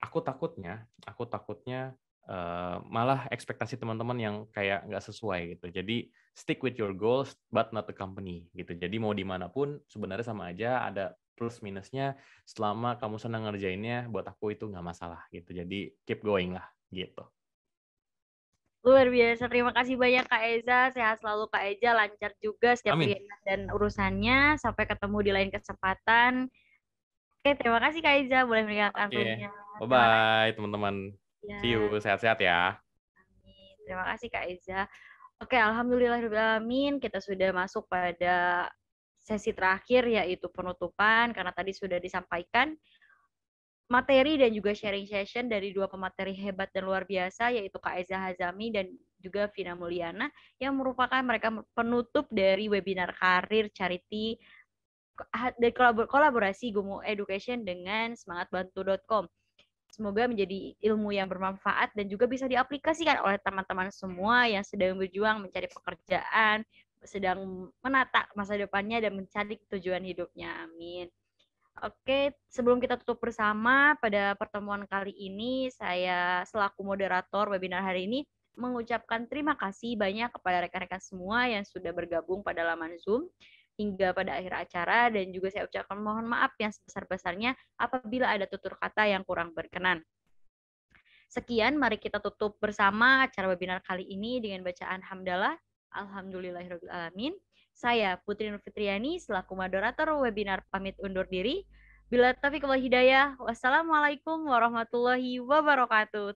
Aku takutnya, aku takutnya uh, malah ekspektasi teman-teman yang kayak nggak sesuai gitu. Jadi stick with your goals but not the company gitu. Jadi mau dimanapun sebenarnya sama aja ada plus minusnya. Selama kamu senang ngerjainnya, buat aku itu nggak masalah gitu. Jadi keep going lah gitu. Luar biasa. Terima kasih banyak Kak Eza. Sehat selalu Kak Eza, lancar juga setiap kegiatan dan urusannya. Sampai ketemu di lain kesempatan. Oke, terima kasih Kak Eza. Boleh meninggalkan okay. Bye-bye teman-teman. Ya. See you. Sehat-sehat ya. Amin. Terima kasih Kak Eza. Oke, alhamdulillah amin. kita sudah masuk pada sesi terakhir yaitu penutupan karena tadi sudah disampaikan materi dan juga sharing session dari dua pemateri hebat dan luar biasa yaitu Kak Eza Hazami dan juga Vina Mulyana yang merupakan mereka penutup dari webinar karir charity dari kolaborasi Gumu Education dengan semangatbantu.com. Semoga menjadi ilmu yang bermanfaat dan juga bisa diaplikasikan oleh teman-teman semua yang sedang berjuang mencari pekerjaan, sedang menata masa depannya dan mencari tujuan hidupnya. Amin. Oke, sebelum kita tutup bersama pada pertemuan kali ini, saya selaku moderator webinar hari ini mengucapkan terima kasih banyak kepada rekan-rekan semua yang sudah bergabung pada laman Zoom hingga pada akhir acara dan juga saya ucapkan mohon maaf yang sebesar-besarnya apabila ada tutur kata yang kurang berkenan. Sekian, mari kita tutup bersama acara webinar kali ini dengan bacaan hamdalah. Alhamdulillahirrahmanirrahim. Saya Putri Nur Fitriani selaku moderator webinar pamit undur diri. Bila taufik wal hidayah. Wassalamualaikum warahmatullahi wabarakatuh.